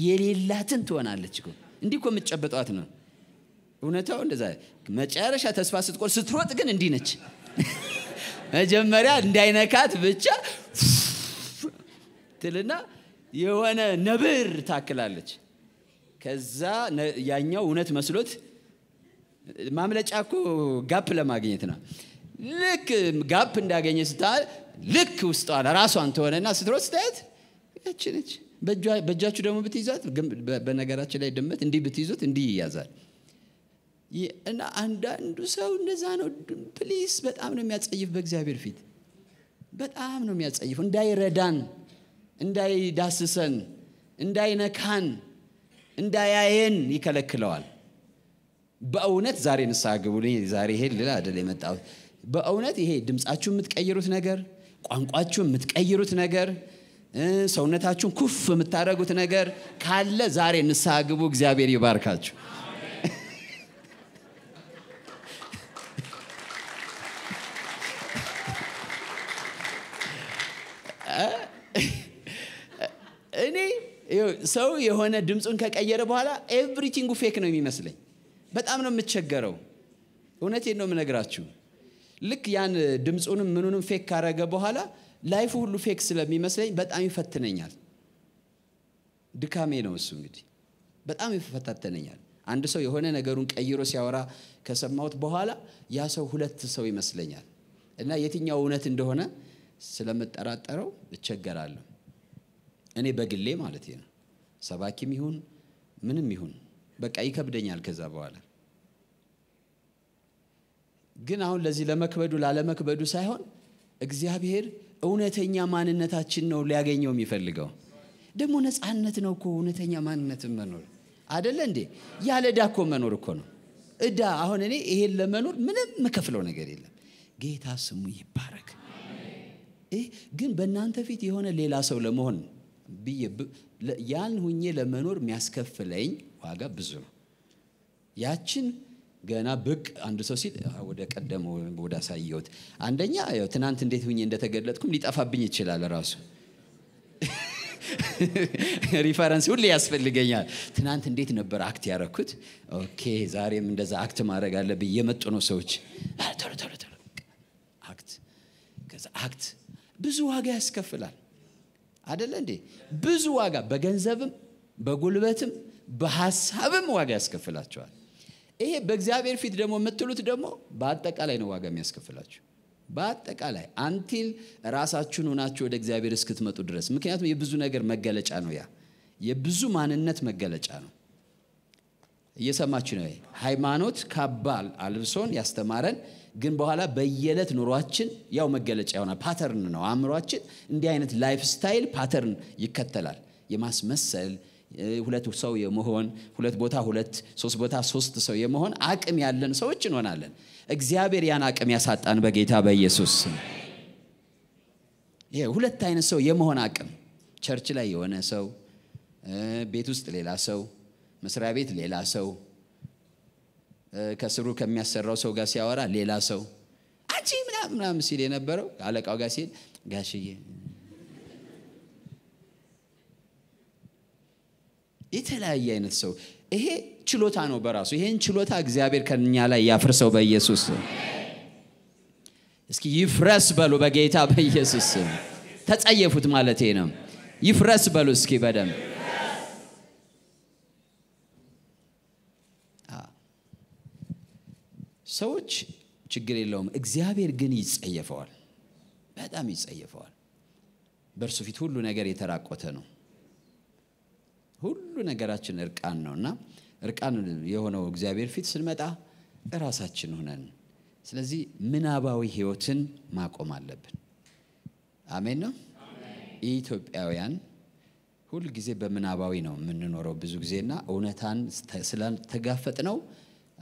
የሌላትን ትሆናለች እኮ እንዲህ እኮ ነው እውነታው እንደዛ መጨረሻ ተስፋ ስትቆር ስትሮጥ ግን እንዲህ ነች መጀመሪያ እንዳይነካት ብቻ ትልና የሆነ ነብር ታክላለች ከዛ ያኛው እውነት መስሎት ማምለጫ እኮ ጋፕ ለማግኘት ነው። ልክ ጋፕ እንዳገኘ ስታል ልክ ውስጧን ራሷን ትሆነና ስትሮ ስታየት ያችነች በእጃችሁ ደግሞ ብትይዟት፣ በነገራችን ላይ ድመት እንዲህ ብትይዙት እንዲህ ይያዛል። እና አንዳንዱ ሰው እንደዛ ነው። ፕሊስ በጣም ነው የሚያጸይፍ፣ በእግዚአብሔር ፊት በጣም ነው የሚያጸይፍ። እንዳይረዳን፣ እንዳይዳስሰን፣ እንዳይነካን፣ እንዳያየን ይከለክለዋል። በእውነት ዛሬ ንስሐ ግቡልኝ። ዛሬ ይሄ ልል አይደል የመጣሁት። በእውነት ይሄ ድምፃችሁ የምትቀይሩት ነገር፣ ቋንቋችሁ የምትቀይሩት ነገር፣ ሰውነታችሁን ኩፍ የምታደረጉት ነገር ካለ ዛሬ ንስሐ ግቡ። እግዚአብሔር ይባርካችሁ። (laughs) እኔ ሰው የሆነ ድምፁን ከቀየረ በኋላ ኤቭሪቲንጉ ፌክ ነው የሚመስለኝ በጣም ነው የምትቸገረው። እውነቴ ነው የምነግራችሁ። ልክ ያን ድምፁንም ምኑንም ፌክ ካረገ በኋላ ላይፉ ሁሉ ፌክ ስለሚመስለኝ በጣም ይፈትነኛል። ድካሜ ነው እሱ እንግዲህ በጣም ይፈታተነኛል። አንድ ሰው የሆነ ነገሩን ቀይሮ ሲያወራ ከሰማሁት በኋላ ያ ሰው ሁለት ሰው ይመስለኛል እና የትኛው እውነት እንደሆነ ስለምጠራጠረው እቸገራለሁ። እኔ በግሌ ማለት ነው። ሰባኪም ይሁን ምንም ይሁን በቃ ይከብደኛል ከዛ በኋላ ግን አሁን ለዚህ ለመክበዱ ላለመክበዱ ሳይሆን እግዚአብሔር እውነተኛ ማንነታችን ነው ሊያገኘው የሚፈልገው ደግሞ ነፃነት ነው እኮ እውነተኛ ማንነትን መኖር አደለ እንዴ ያለ ዕዳ እኮ መኖር እኮ ነው እዳ አሁን እኔ ይሄን ለመኖር ምንም የምከፍለው ነገር የለም ጌታ ስሙ ይባረክ ግን በእናንተ ፊት የሆነ ሌላ ሰው ለመሆን ያን ሁኜ ለመኖር የሚያስከፍለኝ ዋጋ ብዙ ነው ያችን ገና ብቅ አንድ ሰው ሲል ወደ ቀደመው ወደ አሳየሁት አንደኛ ትናንት እንዴት ሁኝ እንደተገለጥኩም ሊጠፋብኝ ይችላል ራሱ (laughs) ሪፈረንስ ሁሌ ያስፈልገኛል ትናንት እንዴት ነበር አክት ያረኩት ኦኬ ዛሬም እንደዛ አክት ማድረግ አለብኝ የመጡ ነው ሰዎች አክት አክት ብዙ ዋጋ ያስከፍላል አደለ እንዴ ብዙ ዋጋ በገንዘብም በጉልበትም በሀሳብም ዋጋ ያስከፍላቸዋል ይሄ በእግዚአብሔር ፊት ደግሞ የምትሉት ደግሞ በአጠቃላይ ነው ዋጋ የሚያስከፍላችሁ በአጠቃላይ አንቲል ራሳችሁን ሆናችሁ ወደ እግዚአብሔር እስክትመጡ ድረስ ምክንያቱም የብዙ ነገር መገለጫ ነው ያ የብዙ ማንነት መገለጫ ነው እየሰማችሁ ነው ሃይማኖት ካባል አልብሶን ያስተማረን ግን በኋላ በየለት ኑሯችን ያው መገለጫ ይሆናል ፓተርን ነው አእምሯችን እንዲህ አይነት ላይፍ ስታይል ፓተርን ይከተላል የማስመሰል ሁለት ሰው የመሆን ሁለት ቦታ ሁለት ሶስት ቦታ ሶስት ሰው የመሆን አቅም ያለን ሰዎች እንሆናለን እግዚአብሔር ያን አቅም ያሳጣን በጌታ በኢየሱስ ይሄ ሁለት አይነት ሰው የመሆን አቅም ቸርች ላይ የሆነ ሰው ቤት ውስጥ ሌላ ሰው መስሪያ ቤት ሌላ ሰው ከስሩ ከሚያሰራው ሰው ጋር ሲያወራ ሌላ ሰው አንቺ ምናምን ሲል የነበረው አለቃው ጋር ሲል ጋሽዬ የተለያየ አይነት ሰው ይሄ ችሎታ ነው በራሱ ይሄን ችሎታ እግዚአብሔር ከኛ ላይ ያፍርሰው በኢየሱስ እስኪ ይፍረስ በሉ በጌታ በኢየሱስ ተጸየፉት ማለት ነው ይፍረስ በሉ እስኪ በደም ሰዎች ችግር የለውም እግዚአብሔር ግን ይጸየፈዋል በጣም ይጸየፈዋል በእርሱ ፊት ሁሉ ነገር የተራቆተ ነው ሁሉ ነገራችን እርቃን ነው እና እርቃን የሆነው እግዚአብሔር ፊት ስንመጣ እራሳችን ሆነን ስለዚህ ምናባዊ ህይወትን ማቆም አለብን አሜን ነው ኢትዮጵያውያን ሁልጊዜ በምናባዊ ነው የምንኖረው ብዙ ጊዜና እውነታን ስለተጋፈጥ ነው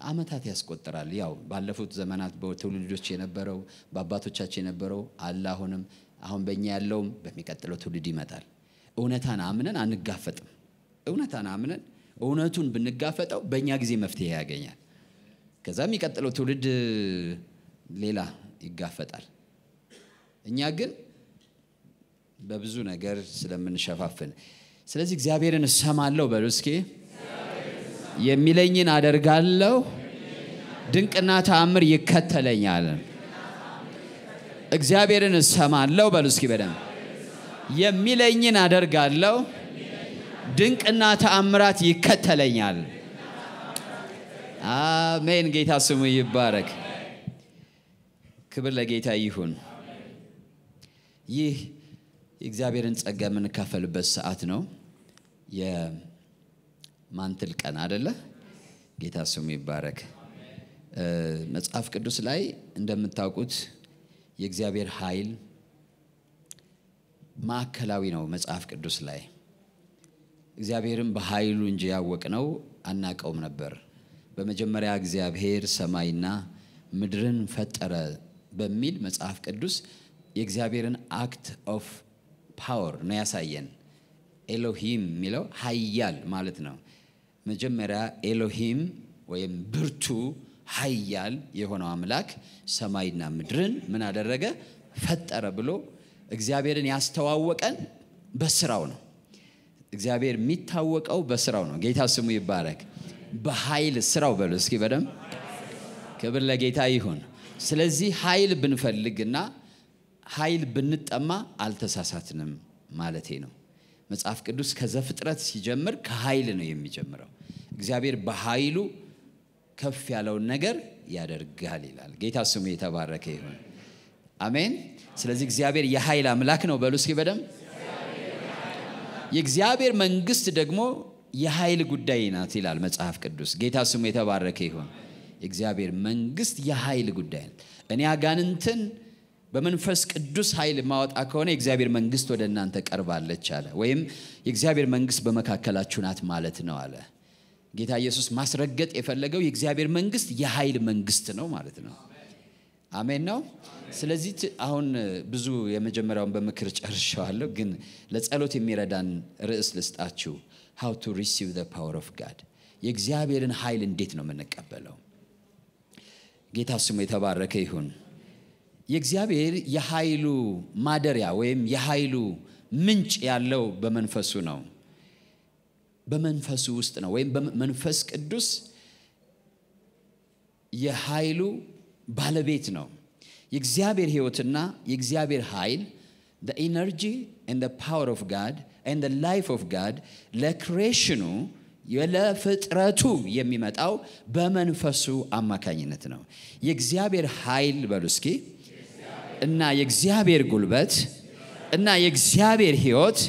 አመታት ያስቆጥራል ያው ባለፉት ዘመናት በትውልዶች የነበረው በአባቶቻችን የነበረው አለ አሁንም አሁን በእኛ ያለውም በሚቀጥለው ትውልድ ይመጣል እውነታን አምነን አንጋፈጥም እውነታን አምነን እውነቱን ብንጋፈጠው በእኛ ጊዜ መፍትሄ ያገኛል። ከዛ የሚቀጥለው ትውልድ ሌላ ይጋፈጣል። እኛ ግን በብዙ ነገር ስለምንሸፋፍን፣ ስለዚህ እግዚአብሔርን እሰማለሁ በሉ እስኪ። የሚለኝን አደርጋለሁ፣ ድንቅና ተአምር ይከተለኛል። እግዚአብሔርን እሰማለሁ በሉ እስኪ የሚለኝን አደርጋለሁ ድንቅና ተአምራት ይከተለኛል። አሜን። ጌታ ስሙ ይባረክ። ክብር ለጌታ ይሁን። ይህ የእግዚአብሔርን ጸጋ የምንካፈልበት ሰዓት ነው። የማንትል ቀን አደለ? ጌታ ስሙ ይባረክ። መጽሐፍ ቅዱስ ላይ እንደምታውቁት የእግዚአብሔር ኃይል ማዕከላዊ ነው። መጽሐፍ ቅዱስ ላይ እግዚአብሔርን በኃይሉ እንጂ ያወቅነው አናቀውም ነበር። በመጀመሪያ እግዚአብሔር ሰማይና ምድርን ፈጠረ በሚል መጽሐፍ ቅዱስ የእግዚአብሔርን አክት ኦፍ ፓወር ነው ያሳየን። ኤሎሂም የሚለው ሀያል ማለት ነው። መጀመሪያ ኤሎሂም ወይም ብርቱ ሀያል የሆነው አምላክ ሰማይና ምድርን ምን አደረገ? ፈጠረ ብሎ እግዚአብሔርን ያስተዋወቀን በስራው ነው። እግዚአብሔር የሚታወቀው በስራው ነው። ጌታ ስሙ ይባረክ። በኃይል ስራው በሉ እስኪ በደም ክብር ለጌታ ይሁን። ስለዚህ ኃይል ብንፈልግና ኃይል ብንጠማ አልተሳሳትንም ማለቴ ነው። መጽሐፍ ቅዱስ ከዘፍጥረት ሲጀምር ከኃይል ነው የሚጀምረው። እግዚአብሔር በኃይሉ ከፍ ያለውን ነገር ያደርጋል ይላል። ጌታ ስሙ የተባረከ ይሁን። አሜን። ስለዚህ እግዚአብሔር የኃይል አምላክ ነው በሉ እስኪ በደንብ የእግዚአብሔር መንግስት ደግሞ የኃይል ጉዳይ ናት ይላል መጽሐፍ ቅዱስ። ጌታ ስሙ የተባረከ ይሆን የእግዚአብሔር መንግስት የኃይል ጉዳይ ናት። እኔ አጋንንትን በመንፈስ ቅዱስ ኃይል ማወጣ ከሆነ የእግዚአብሔር መንግስት ወደ እናንተ ቀርባለች አለ። ወይም የእግዚአብሔር መንግስት በመካከላችሁ ናት ማለት ነው አለ። ጌታ ኢየሱስ ማስረገጥ የፈለገው የእግዚአብሔር መንግስት የኃይል መንግስት ነው ማለት ነው። አሜን ነው። ስለዚህ አሁን ብዙ የመጀመሪያውን በምክር ጨርሸዋለሁ፣ ግን ለጸሎት የሚረዳን ርዕስ ልስጣችሁ። ሃው ቱ ሪሲቭ ዘ ፓወር ኦፍ ጋድ የእግዚአብሔርን ኃይል እንዴት ነው የምንቀበለው? ጌታ ስሙ የተባረከ ይሁን። የእግዚአብሔር የኃይሉ ማደሪያ ወይም የኃይሉ ምንጭ ያለው በመንፈሱ ነው። በመንፈሱ ውስጥ ነው ወይም መንፈስ ቅዱስ የኃይሉ ባለቤት ነው የእግዚአብሔር ህይወትና የእግዚአብሔር ኃይል ኢነርጂ ፓወር ኦፍ ጋድ ላይፍ ኦፍ ጋድ ለክሬሽኑ ለፍጥረቱ የሚመጣው በመንፈሱ አማካኝነት ነው የእግዚአብሔር ኃይል በሉስኪ እና የእግዚአብሔር ጉልበት እና የእግዚአብሔር ህይወት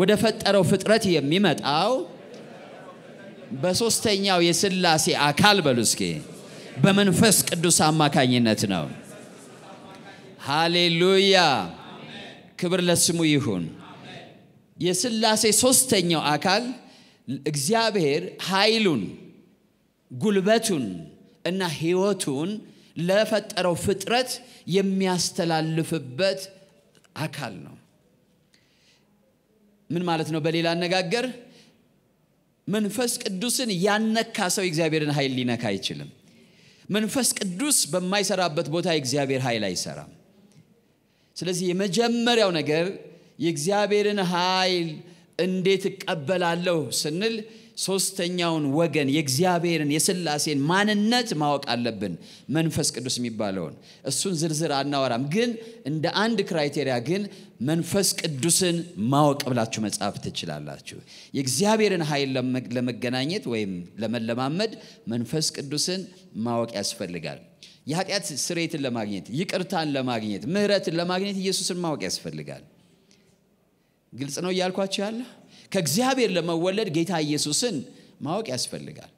ወደ ፈጠረው ፍጥረት የሚመጣው በሶስተኛው የስላሴ አካል በሉስኬ በመንፈስ ቅዱስ አማካኝነት ነው። ሃሌሉያ! ክብር ለስሙ ይሁን። የስላሴ ሶስተኛው አካል እግዚአብሔር ኃይሉን፣ ጉልበቱን እና ህይወቱን ለፈጠረው ፍጥረት የሚያስተላልፍበት አካል ነው። ምን ማለት ነው? በሌላ አነጋገር መንፈስ ቅዱስን ያነካ ሰው የእግዚአብሔርን ኃይል ሊነካ አይችልም። መንፈስ ቅዱስ በማይሰራበት ቦታ የእግዚአብሔር ኃይል አይሰራም። ስለዚህ የመጀመሪያው ነገር የእግዚአብሔርን ኃይል እንዴት እቀበላለሁ ስንል ሶስተኛውን ወገን የእግዚአብሔርን የስላሴን ማንነት ማወቅ አለብን መንፈስ ቅዱስ የሚባለውን እሱን ዝርዝር አናወራም ግን እንደ አንድ ክራይቴሪያ ግን መንፈስ ቅዱስን ማወቅ ብላችሁ መጽሐፍ ትችላላችሁ የእግዚአብሔርን ኃይል ለመገናኘት ወይም ለመለማመድ መንፈስ ቅዱስን ማወቅ ያስፈልጋል የኃጢአት ስሬትን ለማግኘት ይቅርታን ለማግኘት ምህረትን ለማግኘት ኢየሱስን ማወቅ ያስፈልጋል ግልጽ ነው እያልኳቸው ያለሁ ከእግዚአብሔር ለመወለድ ጌታ ኢየሱስን ማወቅ ያስፈልጋል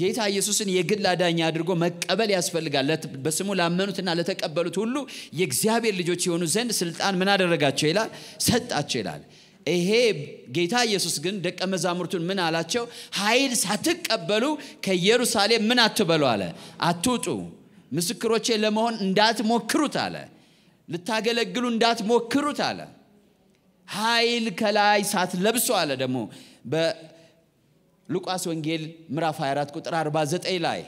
ጌታ ኢየሱስን የግል አዳኝ አድርጎ መቀበል ያስፈልጋል በስሙ ላመኑትና ለተቀበሉት ሁሉ የእግዚአብሔር ልጆች የሆኑ ዘንድ ስልጣን ምን አደረጋቸው ይላል ሰጣቸው ይላል ይሄ ጌታ ኢየሱስ ግን ደቀ መዛሙርቱን ምን አላቸው ኃይል ሳትቀበሉ ከኢየሩሳሌም ምን አትበሉ አለ አትውጡ ምስክሮቼ ለመሆን እንዳትሞክሩት አለ ልታገለግሉ እንዳትሞክሩት አለ። ኃይል ከላይ ሳትለብሱ አለ። ደግሞ በሉቃስ ወንጌል ምዕራፍ 24 ቁጥር 49 ላይ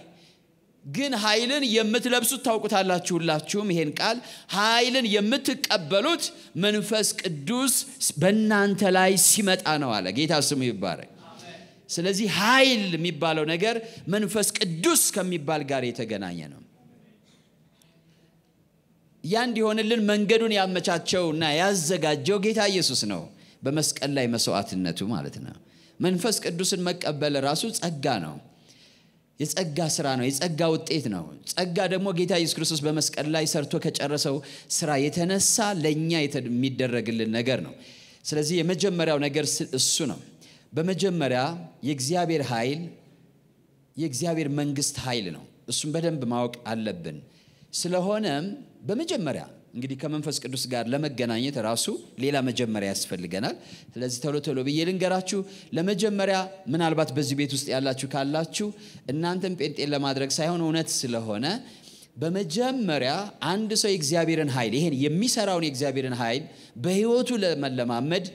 ግን ኃይልን የምትለብሱት ታውቁታላችሁላችሁም ሁላችሁም ይሄን ቃል ኃይልን የምትቀበሉት መንፈስ ቅዱስ በእናንተ ላይ ሲመጣ ነው አለ። ጌታ ስሙ ይባረክ። ስለዚህ ኃይል የሚባለው ነገር መንፈስ ቅዱስ ከሚባል ጋር የተገናኘ ነው። ያ እንዲሆንልን መንገዱን ያመቻቸውና ያዘጋጀው ጌታ ኢየሱስ ነው በመስቀል ላይ መስዋዕትነቱ ማለት ነው መንፈስ ቅዱስን መቀበል ራሱ ጸጋ ነው የጸጋ ስራ ነው የጸጋ ውጤት ነው ጸጋ ደግሞ ጌታ ኢየሱስ ክርስቶስ በመስቀል ላይ ሰርቶ ከጨረሰው ስራ የተነሳ ለእኛ የሚደረግልን ነገር ነው ስለዚህ የመጀመሪያው ነገር እሱ ነው በመጀመሪያ የእግዚአብሔር ኃይል የእግዚአብሔር መንግስት ኃይል ነው እሱም በደንብ ማወቅ አለብን ስለሆነም በመጀመሪያ እንግዲህ ከመንፈስ ቅዱስ ጋር ለመገናኘት ራሱ ሌላ መጀመሪያ ያስፈልገናል። ስለዚህ ቶሎ ቶሎ ብዬ ልንገራችሁ። ለመጀመሪያ ምናልባት በዚህ ቤት ውስጥ ያላችሁ ካላችሁ እናንተን ጴንጤን ለማድረግ ሳይሆን እውነት ስለሆነ በመጀመሪያ አንድ ሰው የእግዚአብሔርን ኃይል ይሄን የሚሰራውን የእግዚአብሔርን ኃይል በህይወቱ ለመለማመድ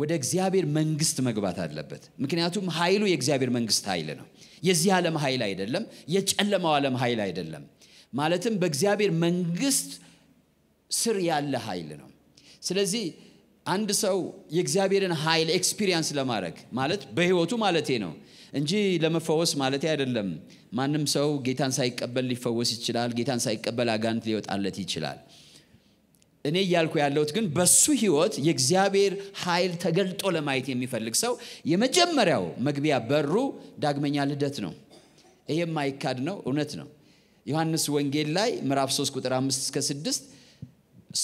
ወደ እግዚአብሔር መንግስት መግባት አለበት። ምክንያቱም ኃይሉ የእግዚአብሔር መንግስት ኃይል ነው። የዚህ ዓለም ኃይል አይደለም። የጨለማው ዓለም ኃይል አይደለም። ማለትም በእግዚአብሔር መንግስት ስር ያለ ኃይል ነው ስለዚህ አንድ ሰው የእግዚአብሔርን ኃይል ኤክስፒሪየንስ ለማድረግ ማለት በህይወቱ ማለቴ ነው እንጂ ለመፈወስ ማለት አይደለም ማንም ሰው ጌታን ሳይቀበል ሊፈወስ ይችላል ጌታን ሳይቀበል አጋንት ሊወጣለት ይችላል እኔ እያልኩ ያለሁት ግን በሱ ህይወት የእግዚአብሔር ኃይል ተገልጦ ለማየት የሚፈልግ ሰው የመጀመሪያው መግቢያ በሩ ዳግመኛ ልደት ነው ይህም አይካድ ነው እውነት ነው ዮሐንስ ወንጌል ላይ ምዕራፍ 3 ቁጥር 5 እስከ 6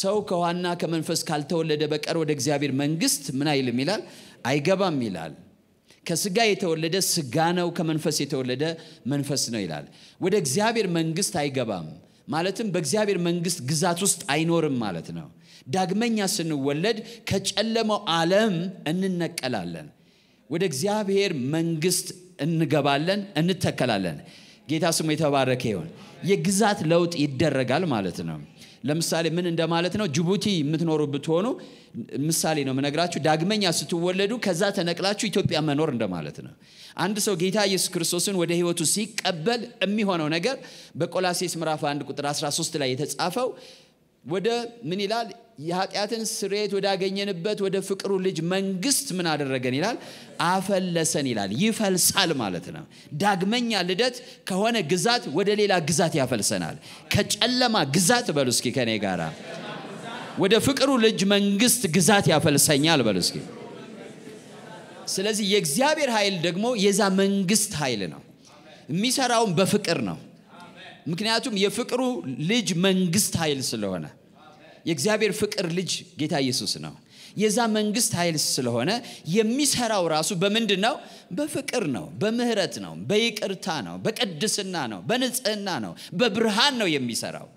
ሰው ከዋና ከመንፈስ ካልተወለደ በቀር ወደ እግዚአብሔር መንግስት ምን አይልም ይላል አይገባም ይላል ከስጋ የተወለደ ስጋ ነው ከመንፈስ የተወለደ መንፈስ ነው ይላል ወደ እግዚአብሔር መንግስት አይገባም ማለትም በእግዚአብሔር መንግስት ግዛት ውስጥ አይኖርም ማለት ነው ዳግመኛ ስንወለድ ከጨለመው ዓለም እንነቀላለን ወደ እግዚአብሔር መንግስት እንገባለን እንተከላለን ጌታ ስሙ የተባረከ ይሆን። የግዛት ለውጥ ይደረጋል ማለት ነው። ለምሳሌ ምን እንደማለት ነው? ጅቡቲ የምትኖሩ ብትሆኑ ምሳሌ ነው ምነግራችሁ። ዳግመኛ ስትወለዱ ከዛ ተነቅላችሁ ኢትዮጵያ መኖር እንደማለት ነው። አንድ ሰው ጌታ ኢየሱስ ክርስቶስን ወደ ህይወቱ ሲቀበል የሚሆነው ነገር በቆላሴስ ምዕራፍ 1 ቁጥር 13 ላይ የተጻፈው ወደ ምን ይላል? የኃጢአትን ስሬት ወዳገኘንበት ወደ ፍቅሩ ልጅ መንግስት ምን አደረገን ይላል? አፈለሰን ይላል። ይፈልሳል ማለት ነው። ዳግመኛ ልደት ከሆነ ግዛት ወደ ሌላ ግዛት ያፈልሰናል። ከጨለማ ግዛት በሉ እስኪ ከኔ ጋር ወደ ፍቅሩ ልጅ መንግስት ግዛት ያፈልሰኛል በሉ እስኪ። ስለዚህ የእግዚአብሔር ኃይል ደግሞ የዛ መንግስት ኃይል ነው። የሚሰራውን በፍቅር ነው። ምክንያቱም የፍቅሩ ልጅ መንግስት ኃይል ስለሆነ የእግዚአብሔር ፍቅር ልጅ ጌታ ኢየሱስ ነው የዛ መንግስት ኃይል ስለሆነ የሚሰራው ራሱ በምንድን ነው? በፍቅር ነው፣ በምህረት ነው፣ በይቅርታ ነው፣ በቅድስና ነው፣ በንጽህና ነው፣ በብርሃን ነው የሚሰራው።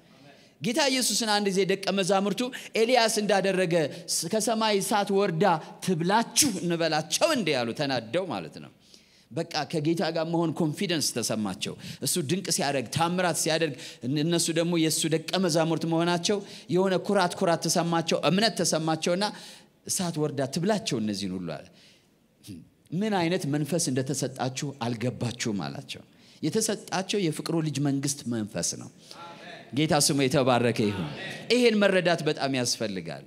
ጌታ ኢየሱስን አንድ ጊዜ ደቀ መዛሙርቱ ኤልያስ እንዳደረገ ከሰማይ እሳት ወርዳ ትብላችሁ እንበላቸው እንደ ያሉ ተናደው ማለት ነው። በቃ ከጌታ ጋር መሆን ኮንፊደንስ ተሰማቸው እሱ ድንቅ ሲያደርግ ታምራት ሲያደርግ እነሱ ደግሞ የእሱ ደቀ መዛሙርት መሆናቸው የሆነ ኩራት ኩራት ተሰማቸው እምነት ተሰማቸውና እሳት ወርዳ ትብላቸው እነዚህን ሁሉ አለ ምን አይነት መንፈስ እንደተሰጣችሁ አልገባችሁም አላቸው የተሰጣቸው የፍቅሩ ልጅ መንግስት መንፈስ ነው ጌታ ስሙ የተባረከ ይሁን ይሄን መረዳት በጣም ያስፈልጋል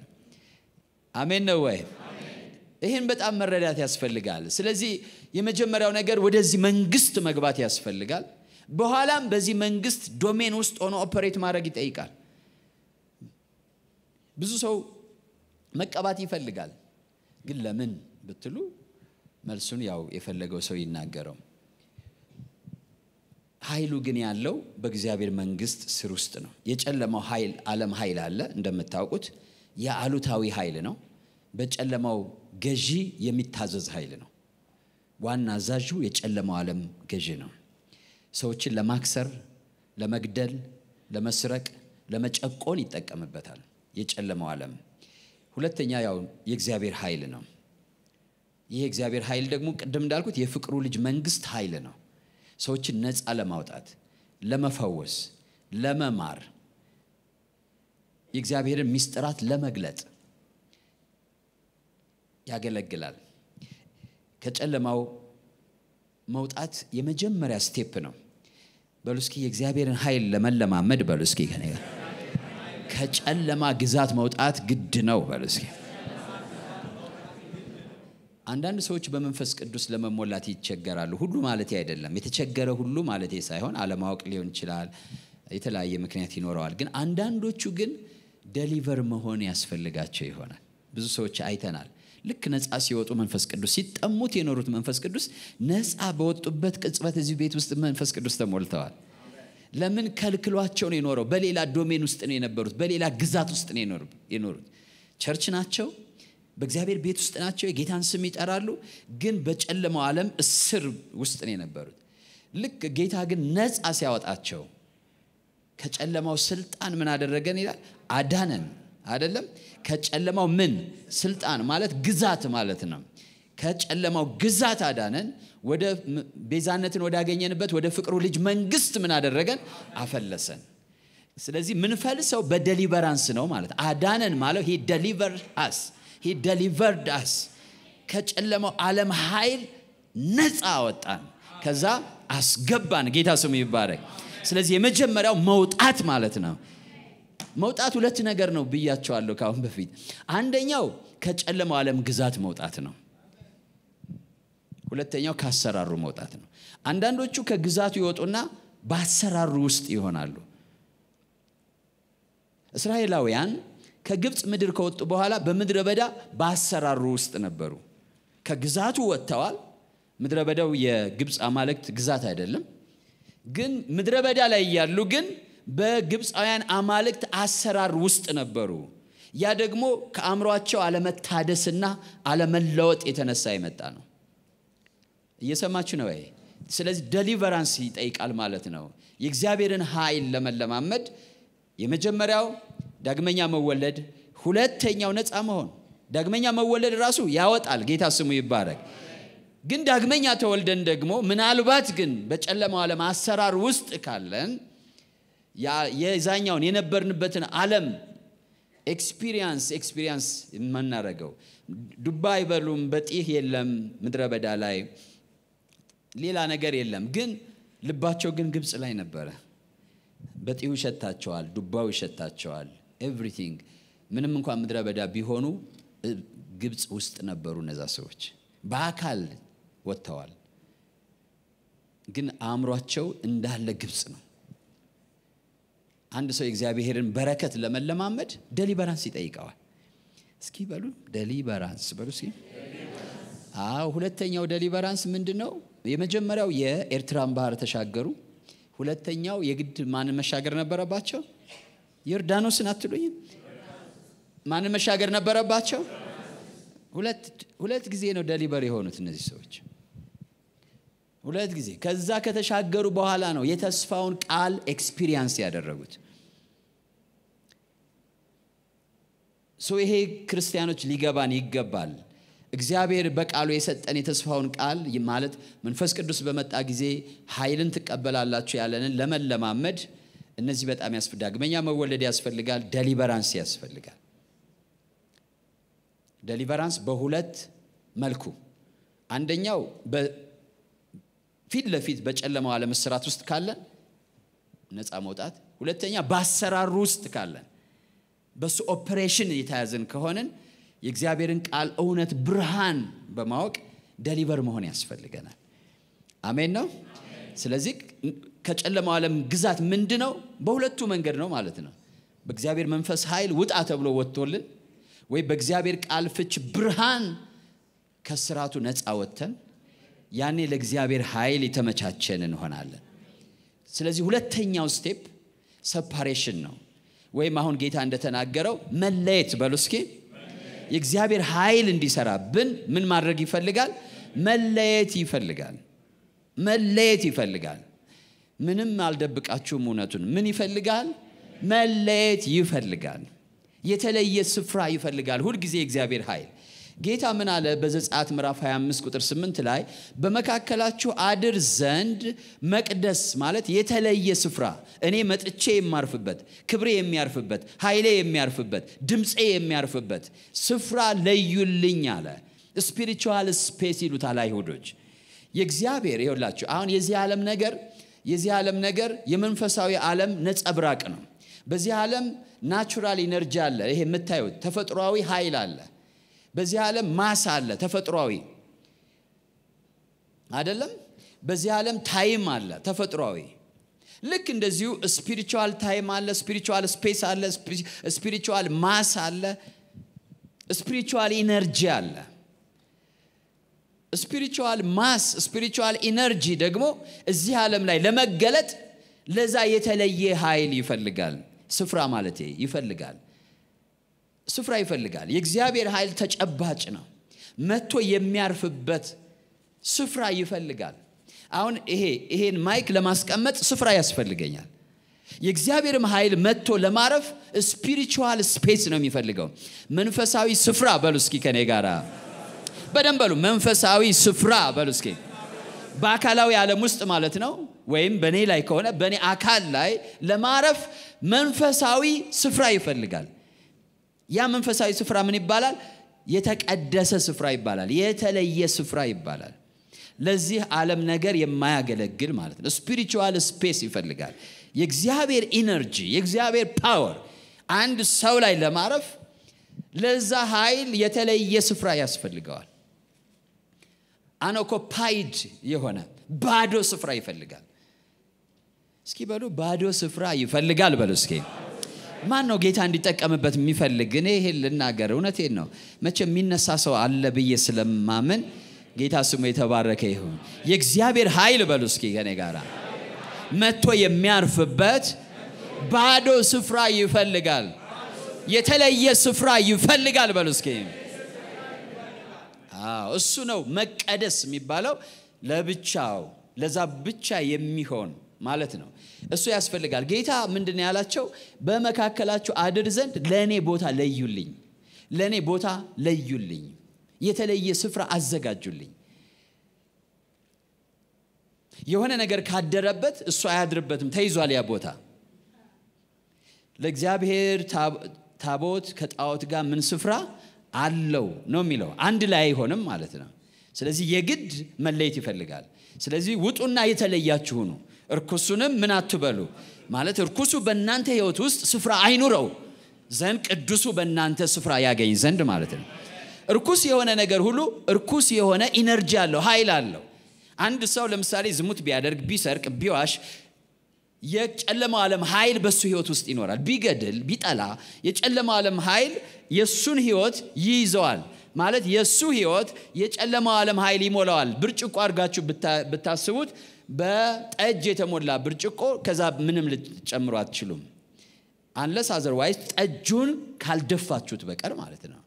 አሜን ነው ወይ ይህን በጣም መረዳት ያስፈልጋል። ስለዚህ የመጀመሪያው ነገር ወደዚህ መንግስት መግባት ያስፈልጋል። በኋላም በዚህ መንግስት ዶሜን ውስጥ ሆኖ ኦፐሬት ማድረግ ይጠይቃል። ብዙ ሰው መቀባት ይፈልጋል፣ ግን ለምን ብትሉ መልሱን ያው የፈለገው ሰው ይናገረው። ኃይሉ ግን ያለው በእግዚአብሔር መንግስት ስር ውስጥ ነው። የጨለማው ኃይል አለም ኃይል አለ እንደምታውቁት፣ የአሉታዊ ኃይል ነው። በጨለማው ገዢ የሚታዘዝ ኃይል ነው። ዋና አዛዡ የጨለማው ዓለም ገዢ ነው። ሰዎችን ለማክሰር፣ ለመግደል፣ ለመስረቅ፣ ለመጨቆን ይጠቀምበታል። የጨለማው ዓለም ሁለተኛ ያው የእግዚአብሔር ኃይል ነው። ይህ የእግዚአብሔር ኃይል ደግሞ ቅድም እንዳልኩት የፍቅሩ ልጅ መንግስት ኃይል ነው። ሰዎችን ነፃ ለማውጣት፣ ለመፈወስ፣ ለመማር የእግዚአብሔርን ሚስጥራት ለመግለጥ ያገለግላል። ከጨለማው መውጣት የመጀመሪያ ስቴፕ ነው። በሉ እስኪ የእግዚአብሔርን ኃይል ለመለማመድ በሉ እስኪ ከጨለማ ግዛት መውጣት ግድ ነው። በሉ እስኪ አንዳንድ ሰዎች በመንፈስ ቅዱስ ለመሞላት ይቸገራሉ። ሁሉ ማለት አይደለም። የተቸገረ ሁሉ ማለት ሳይሆን አለማወቅ ሊሆን ይችላል፣ የተለያየ ምክንያት ይኖረዋል። ግን አንዳንዶቹ ግን ደሊቨር መሆን ያስፈልጋቸው ይሆናል። ብዙ ሰዎች አይተናል። ልክ ነፃ ሲወጡ መንፈስ ቅዱስ ሲጠሙት የኖሩት መንፈስ ቅዱስ ነፃ በወጡበት ቅጽበት እዚህ ቤት ውስጥ መንፈስ ቅዱስ ተሞልተዋል ለምን ከልክሏቸው ነው የኖረው በሌላ ዶሜን ውስጥ ነው የነበሩት በሌላ ግዛት ውስጥ ነው የኖሩት ቸርች ናቸው በእግዚአብሔር ቤት ውስጥ ናቸው የጌታን ስም ይጠራሉ ግን በጨለማው ዓለም እስር ውስጥ ነው የነበሩት ልክ ጌታ ግን ነፃ ሲያወጣቸው ከጨለማው ስልጣን ምን አደረገን ይላል አዳነን አይደለም ከጨለማው ምን ስልጣን ማለት ግዛት ማለት ነው ከጨለማው ግዛት አዳነን ወደ ቤዛነትን ወዳገኘንበት ወደ ፍቅሩ ልጅ መንግስት ምን አደረገን አፈለሰን ስለዚህ ምንፈልሰው በደሊቨራንስ ነው ማለት አዳነን ማለት ሂ ደሊቨር አስ ሂ ደሊቨርድ አስ ከጨለማው ዓለም ኃይል ነፃ አወጣን ከዛ አስገባን ጌታ ስሙ ይባረክ ስለዚህ የመጀመሪያው መውጣት ማለት ነው መውጣት ሁለት ነገር ነው ብያቸዋለሁ ካሁን በፊት አንደኛው ከጨለማው ዓለም ግዛት መውጣት ነው ሁለተኛው ከአሰራሩ መውጣት ነው አንዳንዶቹ ከግዛቱ ይወጡና በአሰራሩ ውስጥ ይሆናሉ እስራኤላውያን ከግብፅ ምድር ከወጡ በኋላ በምድረ በዳ በአሰራሩ ውስጥ ነበሩ ከግዛቱ ወጥተዋል ምድረ በዳው የግብፅ አማልክት ግዛት አይደለም ግን ምድረ በዳ ላይ እያሉ ግን በግብፃውያን አማልክት አሰራር ውስጥ ነበሩ። ያ ደግሞ ከአእምሯቸው አለመታደስና አለመለወጥ የተነሳ የመጣ ነው። እየሰማችሁ ነው ወይ? ስለዚህ ደሊቨራንስ ይጠይቃል ማለት ነው። የእግዚአብሔርን ኃይል ለመለማመድ የመጀመሪያው ዳግመኛ መወለድ፣ ሁለተኛው ነፃ መሆን። ዳግመኛ መወለድ ራሱ ያወጣል። ጌታ ስሙ ይባረግ ግን ዳግመኛ ተወልደን ደግሞ ምናልባት ግን በጨለማው ዓለም አሰራር ውስጥ ካለን የዛኛውን የነበርንበትን ዓለም ኤክስፒሪንስ ኤክስፒሪንስ የምናደርገው ዱባ አይበሉም፣ በጢህ የለም፣ ምድረ በዳ ላይ ሌላ ነገር የለም። ግን ልባቸው ግን ግብፅ ላይ ነበረ። በጢሁ ይሸታቸዋል፣ ዱባው ይሸታቸዋል። ኤቭሪቲንግ ምንም እንኳን ምድረ በዳ ቢሆኑ ግብፅ ውስጥ ነበሩ እነዛ ሰዎች። በአካል ወጥተዋል፣ ግን አእምሯቸው እንዳለ ግብፅ ነው። አንድ ሰው የእግዚአብሔርን በረከት ለመለማመድ ደሊበራንስ ይጠይቀዋል። እስኪ በሉ ደሊበራንስ በሉ እስኪ። አዎ ሁለተኛው ደሊበራንስ ምንድን ነው? የመጀመሪያው የኤርትራን ባህር ተሻገሩ። ሁለተኛው የግድ ማን መሻገር ነበረባቸው? ዮርዳኖስን አትሉኝም? ማን መሻገር ነበረባቸው? ሁለት ጊዜ ነው ደሊበር የሆኑት እነዚህ ሰዎች ሁለት ጊዜ። ከዛ ከተሻገሩ በኋላ ነው የተስፋውን ቃል ኤክስፒሪየንስ ያደረጉት። ሰው ይሄ ክርስቲያኖች ሊገባን ይገባል። እግዚአብሔር በቃሉ የሰጠን የተስፋውን ቃል ማለት መንፈስ ቅዱስ በመጣ ጊዜ ኃይልን ትቀበላላችሁ ያለንን ለመለማመድ እነዚህ በጣም ያስፈልጋል። ዳግመኛ መወለድ ያስፈልጋል። ደሊበራንስ ያስፈልጋል። ደሊበራንስ በሁለት መልኩ አንደኛው ፊት ለፊት በጨለማው ዓለም እስራት ውስጥ ካለን ነፃ መውጣት፣ ሁለተኛ በአሰራሩ ውስጥ ካለን በሱ ኦፕሬሽን የተያዘን ከሆንን የእግዚአብሔርን ቃል እውነት ብርሃን በማወቅ ደሊቨር መሆን ያስፈልገናል አሜን ነው ስለዚህ ከጨለማው ዓለም ግዛት ምንድ ነው በሁለቱ መንገድ ነው ማለት ነው በእግዚአብሔር መንፈስ ኃይል ውጣ ተብሎ ወጥቶልን ወይ በእግዚአብሔር ቃል ፍች ብርሃን ከስራቱ ነፃ ወጥተን ያኔ ለእግዚአብሔር ኃይል የተመቻቸን እንሆናለን ስለዚህ ሁለተኛው ስቴፕ ሰፓሬሽን ነው ወይም አሁን ጌታ እንደተናገረው መለየት በሉ እስኪ የእግዚአብሔር ኃይል እንዲሰራብን ምን ማድረግ ይፈልጋል መለየት ይፈልጋል መለየት ይፈልጋል ምንም አልደብቃችሁም እውነቱን ምን ይፈልጋል መለየት ይፈልጋል የተለየ ስፍራ ይፈልጋል ሁልጊዜ የእግዚአብሔር ኃይል ጌታ ምን አለ? በዘጻት ምዕራፍ 25 ቁጥር 8 ላይ በመካከላችሁ አድር ዘንድ መቅደስ ማለት የተለየ ስፍራ፣ እኔ መጥቼ የማርፍበት፣ ክብሬ የሚያርፍበት፣ ኃይሌ የሚያርፍበት፣ ድምፄ የሚያርፍበት ስፍራ ለዩልኝ አለ። ስፒሪቹዋል ስፔስ ይሉታል አይሁዶች። የእግዚአብሔር ይሁላችሁ አሁን የዚህ ዓለም ነገር የዚህ ዓለም ነገር የመንፈሳዊ ዓለም ነጸብራቅ ነው። በዚህ ዓለም ናቹራል ኢነርጂ አለ። ይሄ የምታዩት ተፈጥሯዊ ኃይል አለ። በዚህ ዓለም ማስ አለ ተፈጥሯዊ አይደለም በዚህ ዓለም ታይም አለ ተፈጥሯዊ ልክ እንደዚሁ ስፒሪቹዋል ታይም አለ ስፒሪቹዋል ስፔስ አለ ስፒሪቹዋል ማስ አለ ስፒሪቹዋል ኢነርጂ አለ ስፒሪቹዋል ማስ ስፒሪቹዋል ኢነርጂ ደግሞ እዚህ ዓለም ላይ ለመገለጥ ለዛ የተለየ ኃይል ይፈልጋል ስፍራ ማለት ይፈልጋል ስፍራ ይፈልጋል። የእግዚአብሔር ኃይል ተጨባጭ ነው። መጥቶ የሚያርፍበት ስፍራ ይፈልጋል። አሁን ይሄ ይሄን ማይክ ለማስቀመጥ ስፍራ ያስፈልገኛል። የእግዚአብሔርም ኃይል መጥቶ ለማረፍ ስፒሪቹዋል ስፔስ ነው የሚፈልገው። መንፈሳዊ ስፍራ በሉ እስኪ ከኔ ጋር በደንብ በሉ። መንፈሳዊ ስፍራ በሉ እስኪ። በአካላዊ ዓለም ውስጥ ማለት ነው፣ ወይም በእኔ ላይ ከሆነ በእኔ አካል ላይ ለማረፍ መንፈሳዊ ስፍራ ይፈልጋል። ያ መንፈሳዊ ስፍራ ምን ይባላል? የተቀደሰ ስፍራ ይባላል። የተለየ ስፍራ ይባላል። ለዚህ ዓለም ነገር የማያገለግል ማለት ነው። ስፒሪቹዋል ስፔስ ይፈልጋል። የእግዚአብሔር ኢነርጂ፣ የእግዚአብሔር ፓወር አንድ ሰው ላይ ለማረፍ ለዛ ኃይል የተለየ ስፍራ ያስፈልገዋል። አኖኮፓይድ የሆነ ባዶ ስፍራ ይፈልጋል። እስኪ በሉ ባዶ ስፍራ ይፈልጋል በሉ እስኪ ማን ነው ጌታ እንዲጠቀምበት የሚፈልግ? እኔ ይሄን ልናገር፣ እውነቴን ነው። መቼ የሚነሳ ሰው አለ ብዬ ስለማምን ጌታ ስሙ የተባረከ ይሁን። የእግዚአብሔር ኃይል በሉ እስኪ ከኔ ጋር መጥቶ የሚያርፍበት ባዶ ስፍራ ይፈልጋል። የተለየ ስፍራ ይፈልጋል። በሉ እስኪ እሱ ነው መቀደስ የሚባለው ለብቻው ለዛ ብቻ የሚሆን ማለት ነው እሱ ያስፈልጋል ጌታ ምንድን ያላቸው በመካከላቸው አድር ዘንድ ለእኔ ቦታ ለዩልኝ ለእኔ ቦታ ለዩልኝ የተለየ ስፍራ አዘጋጁልኝ የሆነ ነገር ካደረበት እሱ አያድርበትም ተይዟል ያ ቦታ ለእግዚአብሔር ታቦት ከጣዖት ጋር ምን ስፍራ አለው ነው የሚለው አንድ ላይ አይሆንም ማለት ነው ስለዚህ የግድ መለየት ይፈልጋል ስለዚህ ውጡና የተለያችሁ ነው እርኩሱንም ምን አትበሉ ማለት እርኩሱ በእናንተ ህይወት ውስጥ ስፍራ አይኑረው ዘንድ ቅዱሱ በእናንተ ስፍራ ያገኝ ዘንድ ማለት ነው እርኩስ የሆነ ነገር ሁሉ እርኩስ የሆነ ኢነርጂ አለው ኃይል አለው አንድ ሰው ለምሳሌ ዝሙት ቢያደርግ ቢሰርቅ ቢዋሽ የጨለማው ዓለም ኃይል በሱ ህይወት ውስጥ ይኖራል ቢገድል ቢጠላ የጨለማው ዓለም ኃይል የእሱን ህይወት ይይዘዋል ማለት የእሱ ህይወት የጨለማው ዓለም ኃይል ይሞላዋል ብርጭቆ አድርጋችሁ ብታስቡት በጠጅ የተሞላ ብርጭቆ ከዛ ምንም ልትጨምሩ አትችሉም አንለስ አዘርዋይስ ጠጁን ካልደፋችሁት በቀር ማለት ነው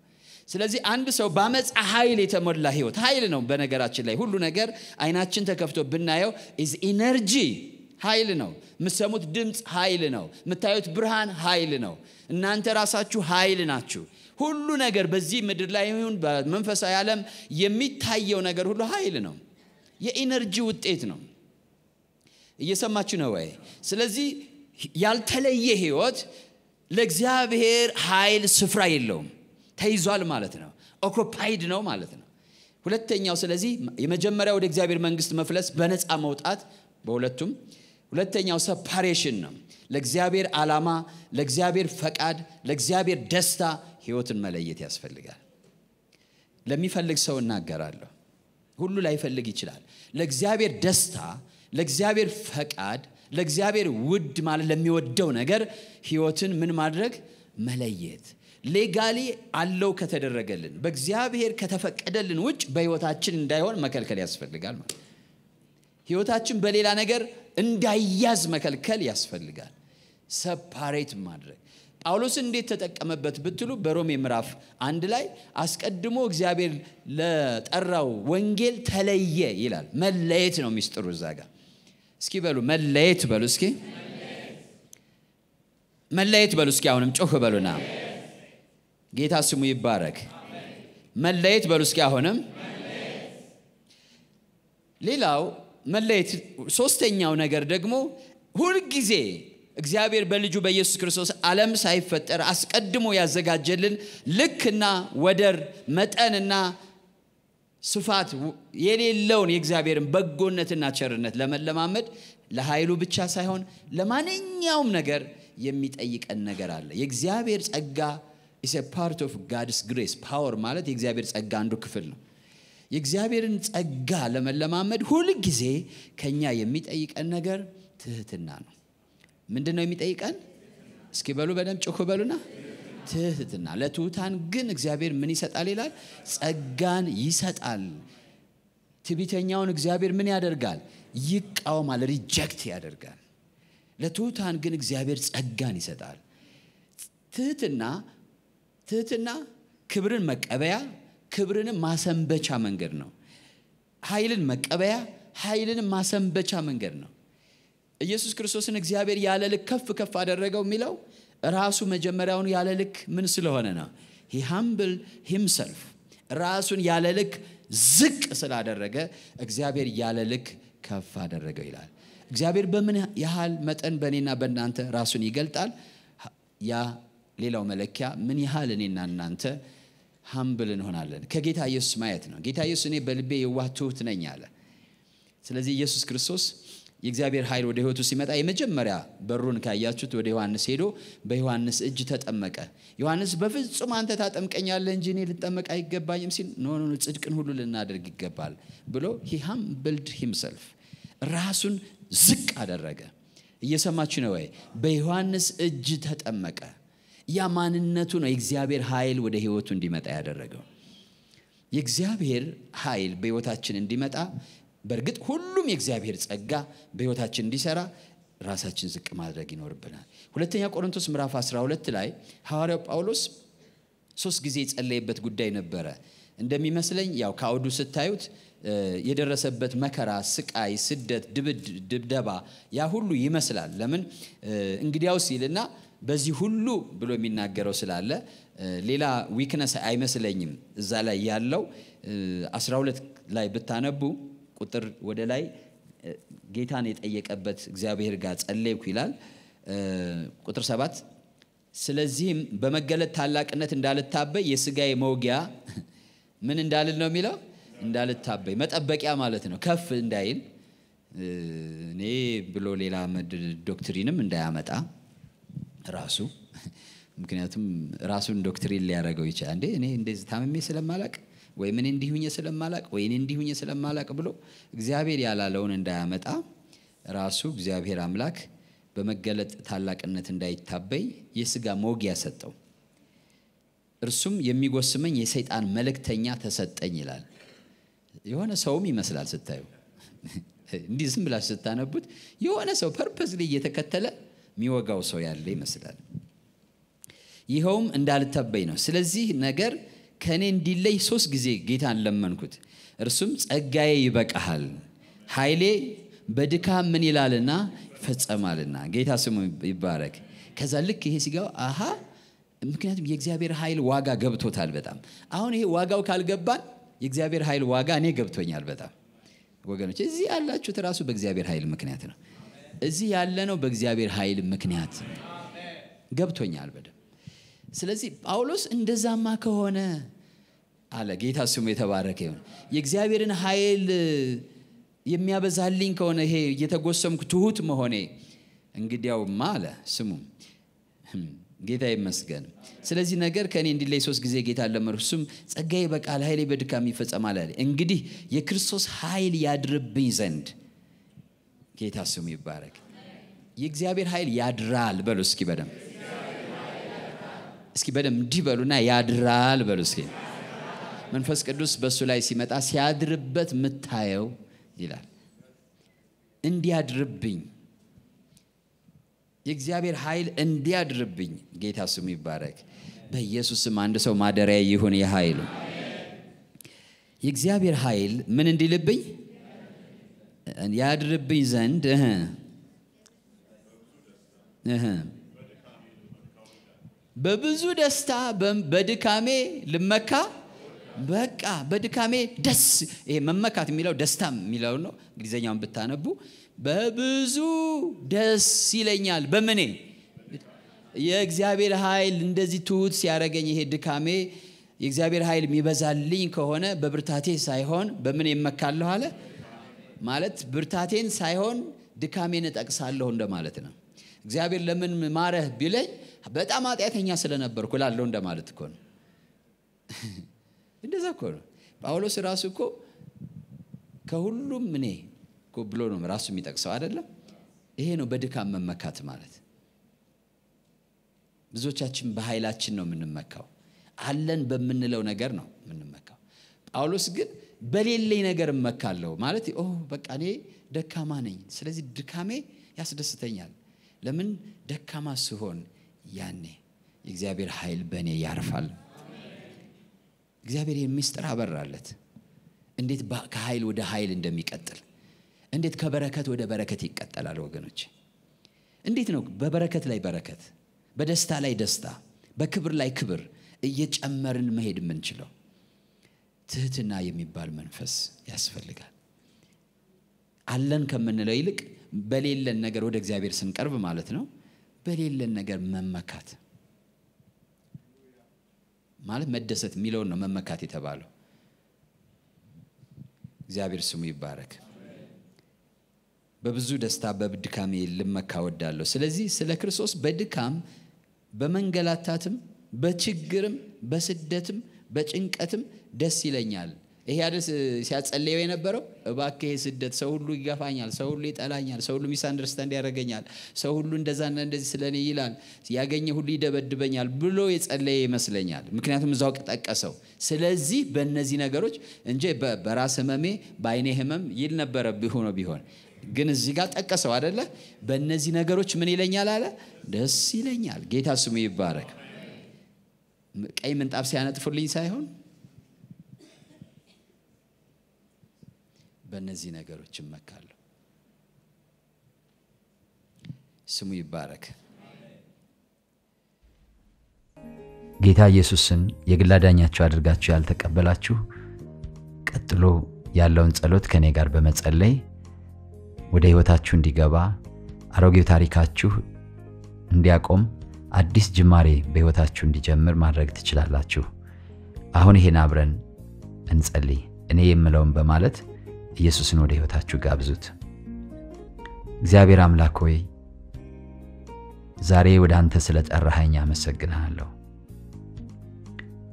ስለዚህ አንድ ሰው በአመፅ ኃይል የተሞላ ህይወት ኃይል ነው በነገራችን ላይ ሁሉ ነገር አይናችን ተከፍቶ ብናየው ኢዝ ኢነርጂ ኃይል ነው የምትሰሙት ድምፅ ኃይል ነው የምታዩት ብርሃን ኃይል ነው እናንተ ራሳችሁ ኃይል ናችሁ ሁሉ ነገር በዚህ ምድር ላይ ሁን በመንፈሳዊ ዓለም የሚታየው ነገር ሁሉ ኃይል ነው የኢነርጂ ውጤት ነው እየሰማችሁ ነው ወይ ስለዚህ ያልተለየ ህይወት ለእግዚአብሔር ኃይል ስፍራ የለውም ተይዟል ማለት ነው ኦኮፓይድ ነው ማለት ነው ሁለተኛው ስለዚህ የመጀመሪያ ወደ እግዚአብሔር መንግስት መፍለስ በነፃ መውጣት በሁለቱም ሁለተኛው ሰፓሬሽን ነው ለእግዚአብሔር አላማ ለእግዚአብሔር ፈቃድ ለእግዚአብሔር ደስታ ህይወትን መለየት ያስፈልጋል ለሚፈልግ ሰው እናገራለሁ ሁሉ ላይፈልግ ይችላል ለእግዚአብሔር ደስታ ለእግዚአብሔር ፈቃድ ለእግዚአብሔር ውድ ማለት ለሚወደው ነገር ህይወትን ምን ማድረግ መለየት ሌጋሊ አለው ከተደረገልን በእግዚአብሔር ከተፈቀደልን ውጭ በህይወታችን እንዳይሆን መከልከል ያስፈልጋል ማለት ህይወታችን በሌላ ነገር እንዳያዝ መከልከል ያስፈልጋል ሰፓሬት ማድረግ ጳውሎስ እንዴት ተጠቀመበት ብትሉ በሮሜ ምዕራፍ አንድ ላይ አስቀድሞ እግዚአብሔር ለጠራው ወንጌል ተለየ ይላል መለየት ነው ሚስጥሩ እዛ ጋር እስኪ በሉ መለየት በሉ እስኪ መለየት በሉ እስኪ አሁንም ጮህ በሉና ጌታ ስሙ ይባረክ መለየት በሉ እስኪ አሁንም ሌላው መለየት ሶስተኛው ነገር ደግሞ ሁልጊዜ እግዚአብሔር በልጁ በኢየሱስ ክርስቶስ ዓለም ሳይፈጠር አስቀድሞ ያዘጋጀልን ልክና ወደር መጠንና ስፋት የሌለውን የእግዚአብሔርን በጎነትና ቸርነት ለመለማመድ ለኃይሉ ብቻ ሳይሆን ለማንኛውም ነገር የሚጠይቀን ነገር አለ የእግዚአብሔር ጸጋ ኢስ ፓርት ኦፍ ጋድስ ግሬስ ፓወር ማለት የእግዚአብሔር ጸጋ አንዱ ክፍል ነው የእግዚአብሔርን ጸጋ ለመለማመድ ሁል ጊዜ ከኛ የሚጠይቀን ነገር ትህትና ነው ምንድን ነው የሚጠይቀን እስኪ በሉ በደንብ ጮክ በሉና ትህትና። ለትሑታን ግን እግዚአብሔር ምን ይሰጣል ይላል? ጸጋን ይሰጣል። ትቢተኛውን እግዚአብሔር ምን ያደርጋል? ይቃወማል፣ ሪጀክት ያደርጋል። ለትሑታን ግን እግዚአብሔር ጸጋን ይሰጣል። ትህትና ትህትና ክብርን መቀበያ ክብርንም ማሰንበቻ መንገድ ነው። ኃይልን መቀበያ ኃይልንም ማሰንበቻ መንገድ ነው። ኢየሱስ ክርስቶስን እግዚአብሔር ያለ ልክ ከፍ ከፍ አደረገው የሚለው ራሱ መጀመሪያውን ያለ ልክ ምን ስለሆነ ነው? ሂ ሃምብል ሂምሰልፍ ራሱን ያለ ልክ ዝቅ ስላደረገ እግዚአብሔር ያለ ልክ ከፍ አደረገው ይላል። እግዚአብሔር በምን ያህል መጠን በእኔና በእናንተ ራሱን ይገልጣል? ያ ሌላው መለኪያ ምን ያህል እኔና እናንተ ሀምብል እንሆናለን ከጌታ ኢየሱስ ማየት ነው። ጌታ ኢየሱስ እኔ በልቤ የዋህ ትሁት ነኝ አለ። ስለዚህ ኢየሱስ ክርስቶስ የእግዚአብሔር ኃይል ወደ ህይወቱ ሲመጣ የመጀመሪያ በሩን ካያችሁት ወደ ዮሐንስ ሄዶ በዮሐንስ እጅ ተጠመቀ። ዮሐንስ በፍጹም አንተ ታጠምቀኛለ እንጂ እኔ ልጠመቅ አይገባኝም ሲል ኖ ጽድቅን ሁሉ ልናደርግ ይገባል ብሎ ሂሃም ብልድ ሂምሰልፍ ራሱን ዝቅ አደረገ። እየሰማችሁ ነው ወይ? በዮሐንስ እጅ ተጠመቀ። ያ ማንነቱ ነው የእግዚአብሔር ኃይል ወደ ህይወቱ እንዲመጣ ያደረገው። የእግዚአብሔር ኃይል በህይወታችን እንዲመጣ በእርግጥ ሁሉም የእግዚአብሔር ጸጋ በሕይወታችን እንዲሰራ ራሳችን ዝቅ ማድረግ ይኖርብናል። ሁለተኛ ቆሮንቶስ ምዕራፍ 12 ላይ ሐዋርያው ጳውሎስ ሶስት ጊዜ የጸለየበት ጉዳይ ነበረ። እንደሚመስለኝ ያው ከአውዱ ስታዩት የደረሰበት መከራ፣ ስቃይ፣ ስደት፣ ድብደባ ያ ሁሉ ይመስላል። ለምን እንግዲያው ሲልና በዚህ ሁሉ ብሎ የሚናገረው ስላለ ሌላ ዊክነስ አይመስለኝም። እዛ ላይ ያለው 12 ላይ ብታነቡ ቁጥር ወደ ላይ ጌታን የጠየቀበት እግዚአብሔር ጋር ጸለይኩ ይላል። ቁጥር ሰባት ስለዚህም በመገለጥ ታላቅነት እንዳልታበይ የስጋ መውጊያ (laughs) ምን እንዳልል ነው የሚለው እንዳልታበይ መጠበቂያ ማለት ነው። ከፍ እንዳይል እኔ ብሎ ሌላ ዶክትሪንም እንዳያመጣ ራሱ ምክንያቱም ራሱን ዶክትሪን ሊያደረገው ይችላል። እንዴ እኔ እንደዚህ ታምሜ ስለማላቅ ወይም እኔ እንዲሁኝ ስለማላቅ ወይ እኔ እንዲሁኝ ስለማላቅ ብሎ እግዚአብሔር ያላለውን እንዳያመጣ ራሱ እግዚአብሔር አምላክ በመገለጥ ታላቅነት እንዳይታበይ የስጋ መውጊያ ሰጠው። እርሱም የሚጎስመኝ የሰይጣን መልእክተኛ ተሰጠኝ ይላል። የሆነ ሰውም ይመስላል ስታዩ፣ እንዲህ ዝም ብላችሁ ስታነቡት የሆነ ሰው ፐርፐዝ ላይ እየተከተለ የሚወጋው ሰው ያለ ይመስላል። ይኸውም እንዳልተበይ ነው። ስለዚህ ነገር ከእኔ እንዲለይ ሶስት ጊዜ ጌታን ለመንኩት። እርሱም ጸጋዬ ይበቃሃል፣ ኃይሌ በድካም ምን ይላልና ይፈጸማልና። ጌታ ስሙ ይባረክ። ከዛ ልክ ይሄ ሲገባ አሃ፣ ምክንያቱም የእግዚአብሔር ኃይል ዋጋ ገብቶታል በጣም አሁን ይሄ ዋጋው ካልገባን የእግዚአብሔር ኃይል ዋጋ እኔ ገብቶኛል በጣም ወገኖች። እዚህ ያላችሁት ራሱ በእግዚአብሔር ኃይል ምክንያት ነው። እዚህ ያለነው በእግዚአብሔር ኃይል ምክንያት ገብቶኛል በደንብ ስለዚህ ጳውሎስ እንደዛማ ከሆነ አለ ጌታ ስሙ የተባረከ ይሆን የእግዚአብሔርን ኃይል የሚያበዛልኝ ከሆነ ይሄ እየተጎሰምኩ ትሁት መሆኔ እንግዲያውማ አለ ስሙ ጌታ ይመስገን ስለዚህ ነገር ከእኔ እንዲለይ ሶስት ጊዜ ጌታ ለመር እሱም ጸጋዬ በቃል ኃይሌ በድካም ይፈጸማል አለ እንግዲህ የክርስቶስ ኃይል ያድርብኝ ዘንድ ጌታ ስሙ ይባረክ የእግዚአብሔር ኃይል ያድራል በሉ እስኪ በደንብ እስኪ በደንብ እንዲህ በሉና ያድራል በሉ እስኪ። መንፈስ ቅዱስ በእሱ ላይ ሲመጣ ሲያድርበት ምታየው ይላል። እንዲያድርብኝ የእግዚአብሔር ኃይል እንዲያድርብኝ ጌታ ስሙ ይባረክ። በኢየሱስም አንድ ሰው ማደሪያ ይሁን። የኃይሉ የእግዚአብሔር ኃይል ምን እንዲልብኝ ያድርብኝ ዘንድ በብዙ ደስታ በድካሜ ልመካ በቃ በድካሜ ደስ ይሄ መመካት የሚለው ደስታ የሚለው ነው እንግሊዝኛውን ብታነቡ በብዙ ደስ ይለኛል በምኔ የእግዚአብሔር ኃይል እንደዚህ ትውት ሲያደረገኝ ይሄ ድካሜ የእግዚአብሔር ኃይል የሚበዛልኝ ከሆነ በብርታቴ ሳይሆን በምን የመካለሁ አለ ማለት ብርታቴን ሳይሆን ድካሜን እጠቅሳለሁ እንደማለት ነው እግዚአብሔር ለምን ማረህ ቢለኝ በጣም ኃጢአተኛ ስለነበርኩ ላለው እንደማለት እኮ ነው (laughs) እንደዛ እኮ ነው ጳውሎስ ራሱ እኮ ከሁሉም እኔ ብሎ ነው ራሱ የሚጠቅሰው አይደለም ይሄ ነው በድካም መመካት ማለት ብዙዎቻችን በኃይላችን ነው የምንመካው አለን በምንለው ነገር ነው የምንመካው ጳውሎስ ግን በሌለኝ ነገር እመካለሁ ማለት በቃ እኔ ደካማ ነኝ ስለዚህ ድካሜ ያስደስተኛል ለምን ደካማ ስሆን ያኔ የእግዚአብሔር ኃይል በእኔ ያርፋል። እግዚአብሔር የሚስጥር አበራለት። እንዴት ከኃይል ወደ ኃይል እንደሚቀጥል እንዴት ከበረከት ወደ በረከት ይቀጠላል ወገኖች። እንዴት ነው በበረከት ላይ በረከት፣ በደስታ ላይ ደስታ፣ በክብር ላይ ክብር እየጨመርን መሄድ የምንችለው? ትህትና የሚባል መንፈስ ያስፈልጋል። አለን ከምንለው ይልቅ በሌለን ነገር ወደ እግዚአብሔር ስንቀርብ ማለት ነው በሌለን ነገር መመካት ማለት መደሰት የሚለውን ነው መመካት የተባለው። እግዚአብሔር ስሙ ይባረክ። በብዙ ደስታ በድካሜ ልመካ ወዳለሁ። ስለዚህ ስለ ክርስቶስ በድካም በመንገላታትም በችግርም በስደትም በጭንቀትም ደስ ይለኛል። ይሄ አይደል ሲያጸልየው የነበረው እባክህ ስደት ሰው ሁሉ ይገፋኛል፣ ሰው ሁሉ ይጠላኛል፣ ሰው ሁሉ ሚስ አንደርስታንድ ያደርገኛል፣ ሰው ሁሉ እንደዛና እንደዚህ ስለኔ ይላል፣ ያገኘ ሁሉ ይደበድበኛል ብሎ የጸለየ ይመስለኛል። ምክንያቱም እዛው ጠቀሰው። ስለዚህ በእነዚህ ነገሮች እንጂ በራስ ህመሜ በአይኔ ህመም ይል ነበረ ቢሆነ ቢሆን ግን እዚህ ጋር ጠቀሰው አደለ? በእነዚህ ነገሮች ምን ይለኛል አለ፣ ደስ ይለኛል። ጌታ ስሙ ይባረክ። ቀይ ምንጣፍ ሲያነጥፉልኝ ሳይሆን በእነዚህ ነገሮች እመካለሁ። ስሙ ይባረክ። ጌታ ኢየሱስን የግላዳኛቸው አድርጋቸው አድርጋችሁ ያልተቀበላችሁ ቀጥሎ ያለውን ጸሎት ከእኔ ጋር በመጸለይ ወደ ህይወታችሁ እንዲገባ አሮጌው ታሪካችሁ እንዲያቆም አዲስ ጅማሬ በህይወታችሁ እንዲጀምር ማድረግ ትችላላችሁ። አሁን ይሄን አብረን እንጸልይ፣ እኔ የምለውን በማለት ኢየሱስን ወደ ሕይወታችሁ ጋብዙት። እግዚአብሔር አምላክ ሆይ ዛሬ ወደ አንተ ስለ ጠራኸኝ አመሰግንሃለሁ።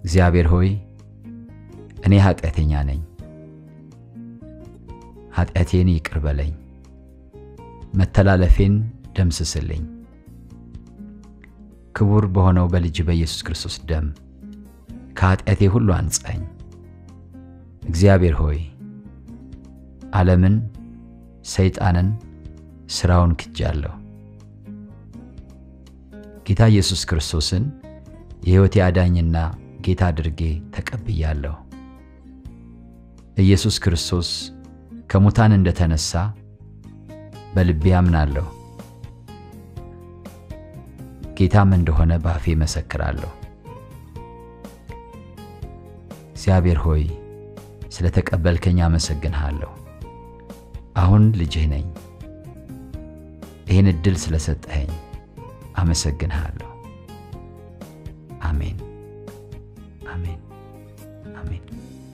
እግዚአብሔር ሆይ እኔ ኃጢአተኛ ነኝ፣ ኃጢአቴን ይቅር በለኝ፣ መተላለፌን ደምስስልኝ። ክቡር በሆነው በልጅ በኢየሱስ ክርስቶስ ደም ከኃጢአቴ ሁሉ አንጻኝ። እግዚአብሔር ሆይ ዓለምን፣ ሰይጣንን፣ ሥራውን ክጃለሁ። ጌታ ኢየሱስ ክርስቶስን የሕይወቴ አዳኝና ጌታ አድርጌ ተቀብያለሁ። ኢየሱስ ክርስቶስ ከሙታን እንደተነሳ በልቤ አምናለሁ። ጌታም እንደሆነ በአፌ መሰክራለሁ። እግዚአብሔር ሆይ ስለ ተቀበልከኝ አመሰግንሃለሁ። አሁን ልጅህ ነኝ። ይህን እድል ስለሰጠኸኝ አመሰግንሃለሁ። አሜን አሜን።